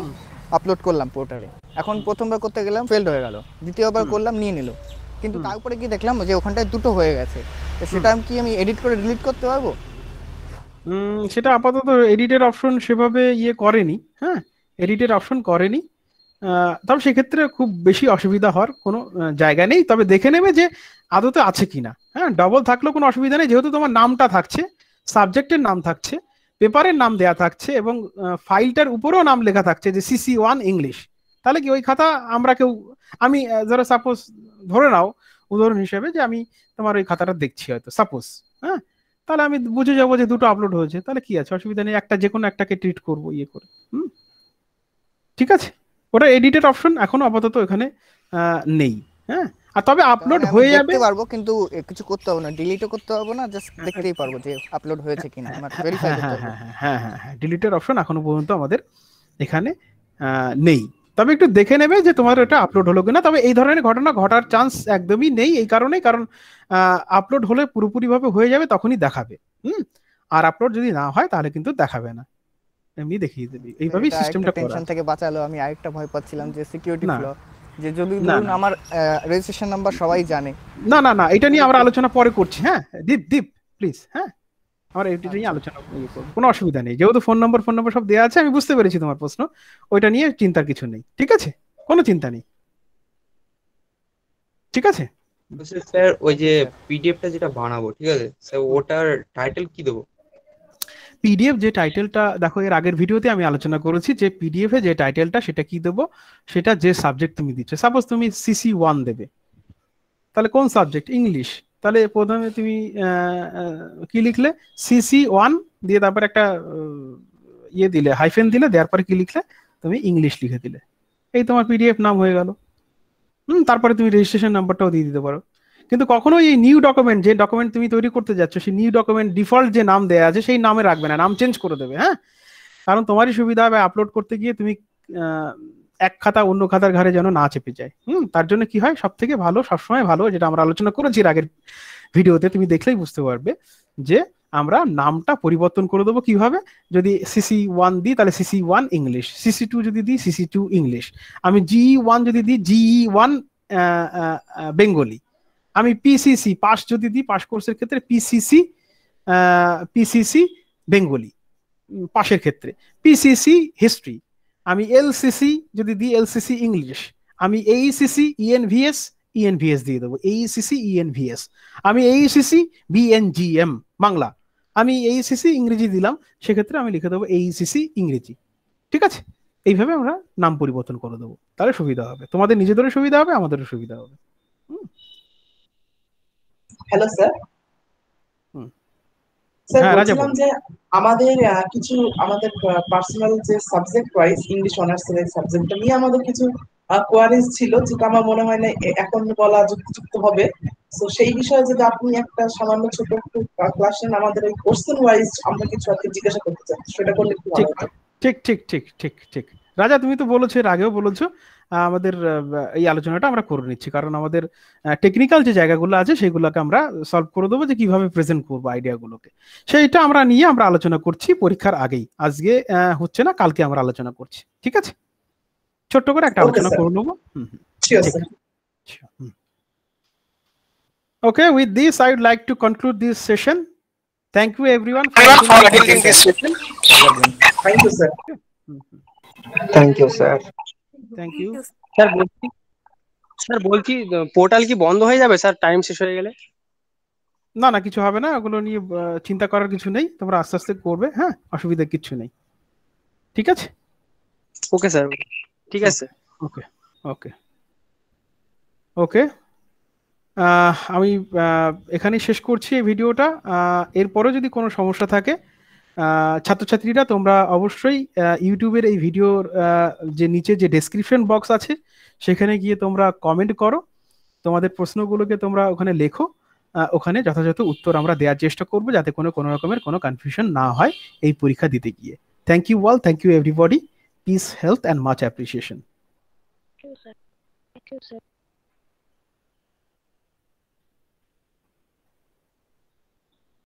আপলোড করলাম পোর্টালে এখন প্রথমবার করতে গেলাম ফেলড হয়ে গেল দ্বিতীয়বার করলাম নিয়ে নিলো কিন্তু তার উপরে গিয়ে দেখলাম যে ওখানটায় দুটো হয়ে গেছে সেটা আমি কি আমি এডিট করে ডিলিট করতে পারবো সেটা আপাতত এডিটের অপশন সেভাবে ইয়ে করেনি হ্যাঁ এডিটের অপশন করেনি তবে সেক্ষেত্রে খুব বেশি অসুবিধা হওয়ার কোনো জায়গা নেই তবে দেখে নেবে যে আদতে আছে কিনা হ্যাঁ ডবল থাকলেও কোনো অসুবিধা নেই যেহেতু তোমার নামটা থাকছে সাবজেক্টের নাম থাকছে পেপারের নাম দেয়া থাকছে এবং ফাইলটার উপরেও নাম লেখা থাকছে যে সিসি ওয়ান ইংলিশ তাহলে কি ওই খাতা আমরা কেউ আমি ধরো সাপোজ ধরে নাও উদাহরণ হিসেবে যে আমি তোমার ওই খাতাটা দেখছি হয়তো সাপোজ হ্যাঁ তাহলে আমি বুঝে যাবো যে দুটো আপলোড হয়েছে তাহলে কি আছে অসুবিধা নেই একটা যে কোনো একটাকে ট্রিট করবো ইয়ে করে হুম ঠিক আছে ওটা এডিটেড অপশন এখনো আপাতত এখানে নেই হ্যাঁ আর তবে আপলোড হয়ে যাবে পারবো কিন্তু কিছু করতে হবে না ডিলিটও করতে হবে না জাস্ট হ্যাঁ, দেখতেই হ্যাঁ। পারবো যে আপলোড হয়েছে কিনা হ্যাঁ, আমার ভেরিফাই করতে হবে হ্যাঁ হ্যাঁ হ্যাঁ ডিলিটের অপশন এখনো পর্যন্ত আমাদের এখানে নেই তবে একটু দেখে নেবে যে তোমার এটা আপলোড হলো কিনা তবে এই ধরনের ঘটনা ঘটার চান্স একদমই নেই এই কারণে কারণ আপলোড হলে পুরোপুরি ভাবে হয়ে যাবে তখনই দেখাবে হুম আর আপলোড যদি না হয় তাহলে কিন্তু দেখাবে না এমনি দেখিয়ে দেবে এইভাবে সিস্টেমটা করা টেনশন থেকে বাঁচালো আমি আরেকটা ভয় পাচ্ছিলাম যে সিকিউরিটি ফ্লো যে যদি ধরুন আমার রেজিস্ট্রেশন নাম্বার সবাই জানে না না না এটা নিয়ে আমরা আলোচনা পরে করছি হ্যাঁ দীপ দীপ প্লিজ হ্যাঁ আমরা এটা নিয়ে আচ্ছা। আলোচনা করবো ইয়ে কোনো অসুবিধা নেই যেহেতু ফোন নম্বর ফোন নম্বর সব দেওয়া আছে আমি বুঝতে পেরেছি তোমার প্রশ্ন ওইটা নিয়ে চিন্তার কিছু নেই ঠিক আছে কোনো চিন্তা নেই ঠিক আছে স্যার ওই যে পিডিএফটা যেটা বানাবো ঠিক আছে স্যার ওটার টাইটেল কি দেবো পিডিএফ যে টাইটেলটা দেখো এর আগের ভিডিওতে আমি আলোচনা করেছি যে পিডিএফ এ যে টাইটেলটা সেটা কি দেবো সেটা যে সাবজেক্ট তুমি দিচ্ছ সাপোজ তুমি সিসি ওয়ান দেবে তাহলে কোন সাবজেক্ট ইংলিশ তাহলে প্রথমে তুমি কি লিখলে সিসি ওয়ান দিয়ে তারপর একটা ইয়ে দিলে হাইফেন দিলে দেওয়ার পরে কি লিখলে তুমি ইংলিশ লিখে দিলে এই তোমার পিডিএফ নাম হয়ে গেল হুম তারপরে তুমি রেজিস্ট্রেশন নাম্বারটাও দিয়ে দিতে পারো কিন্তু কখনো এই নিউ ডকুমেন্ট যে ডকুমেন্ট তুমি তৈরি করতে যাচ্ছ সেই নিউ ডকুমেন্ট ডিফল্ট যে নাম দেয়া আছে সেই নামে রাখবে না নাম চেঞ্জ করে দেবে হ্যাঁ কারণ তোমারই সুবিধা হবে আপলোড করতে গিয়ে তুমি এক খাতা অন্য খাতার ঘাড়ে যেন না চেপে যায় হুম তার জন্য কি হয় সব থেকে ভালো সবসময় ভালো যেটা আমরা আলোচনা করেছি আগের ভিডিওতে তুমি দেখলেই বুঝতে পারবে যে আমরা নামটা পরিবর্তন করে দেবো কিভাবে যদি সিসি ওয়ান দিই তাহলে CC one English CC two যদি দিই সিসি টু ইংলিশ আমি জি ওয়ান e যদি দিই জি ওয়ান e বেঙ্গলি আমি পিসিসি পাস যদি দিই পাস কোর্সের ক্ষেত্রে পিসিসি পিসিসি বেঙ্গলি পাশের ক্ষেত্রে পিসিসি হিস্ট্রি আমি এলসিসি যদি দিই এলসিসি ইংলিশ আমি এইসিসি ইএনভিএস ইএনভিএস দিয়ে দেবো এইসিসি ইএনভিএস e e আমি এইসিসি বিএনজিএম e বাংলা আমি এইসিসি ইংরেজি দিলাম সেক্ষেত্রে আমি লিখে দেবো এইসিসি ইংরেজি ঠিক আছে এইভাবে আমরা নাম পরিবর্তন করে দেবো তাহলে সুবিধা হবে তোমাদের নিজেদেরও সুবিধা হবে আমাদেরও সুবিধা হবে হ্যালো স্যার হ্যাঁ, বলছিলাম যে আমাদের কিছু আমাদের পার্সোনাল যে সাবজেক্ট ওয়াইজ ইংলিশ অনার্সের এই সাবজেক্টটা নিয়ে আমাদের কিছু কোয়ারিজ ছিল যেটা আমার মনে হয় না এখন বলা যুক্তিযুক্ত হবে তো সেই বিষয়ে যদি আপনি একটা সামান্য ছোট একটু ক্লাস নেন আমাদের ওই কোশ্চেন ওয়াইজ আমরা কিছু আজকে জিজ্ঞাসা করতে চাই সেটা করলে ঠিক ঠিক ঠিক ঠিক ঠিক রাজা তুমি তো বলেছো এর আগেও বলেছো আমাদের এই আলোচনাটা আমরা করে নিচ্ছি কারণ আমাদের টেকনিক্যাল যে জায়গাগুলো আছে সেগুলোকে আমরা সলভ করে দেবো যে কিভাবে প্রেজেন্ট করবো আইডিয়াগুলোকে সেইটা আমরা নিয়ে আমরা আলোচনা করছি পরীক্ষার আগেই আজকে হচ্ছে না কালকে আমরা আলোচনা করছি ঠিক আছে ছোট্ট করে একটা আলোচনা করে নেবো okay with this I would like to conclude this session Thank you everyone for, for attending this session. Thank you, sir. Hm, hm. Thank you, sir. Thank you sir বলছি স্যার বলছি পোর্টাল কি বন্ধ হয়ে যাবে স্যার টাইম শেষ হয়ে গেলে না না কিছু হবে না ওগুলো নিয়ে চিন্তা করার কিছু নেই তোমরা আস্তে আস্তে করবে হ্যাঁ অসুবিধা কিছু নেই ঠিক আছে ওকে স্যার ঠিক আছে ওকে ওকে ওকে আমি এখানেই শেষ করছি এই ভিডিওটা এরপরে যদি কোনো সমস্যা থাকে ছাত্রছাত্রীরা তোমরা অবশ্যই ইউটিউবের এই ভিডিওর যে নিচে যে ডেসক্রিপশন বক্স আছে সেখানে গিয়ে তোমরা কমেন্ট করো তোমাদের প্রশ্নগুলোকে তোমরা ওখানে লেখো ওখানে যথাযথ উত্তর আমরা দেওয়ার চেষ্টা করব যাতে কোনো কোনো রকমের কোনো কনফিউশন না হয় এই পরীক্ষা দিতে গিয়ে thank you all thank you everybody peace health and much appreciation Thank you, sir.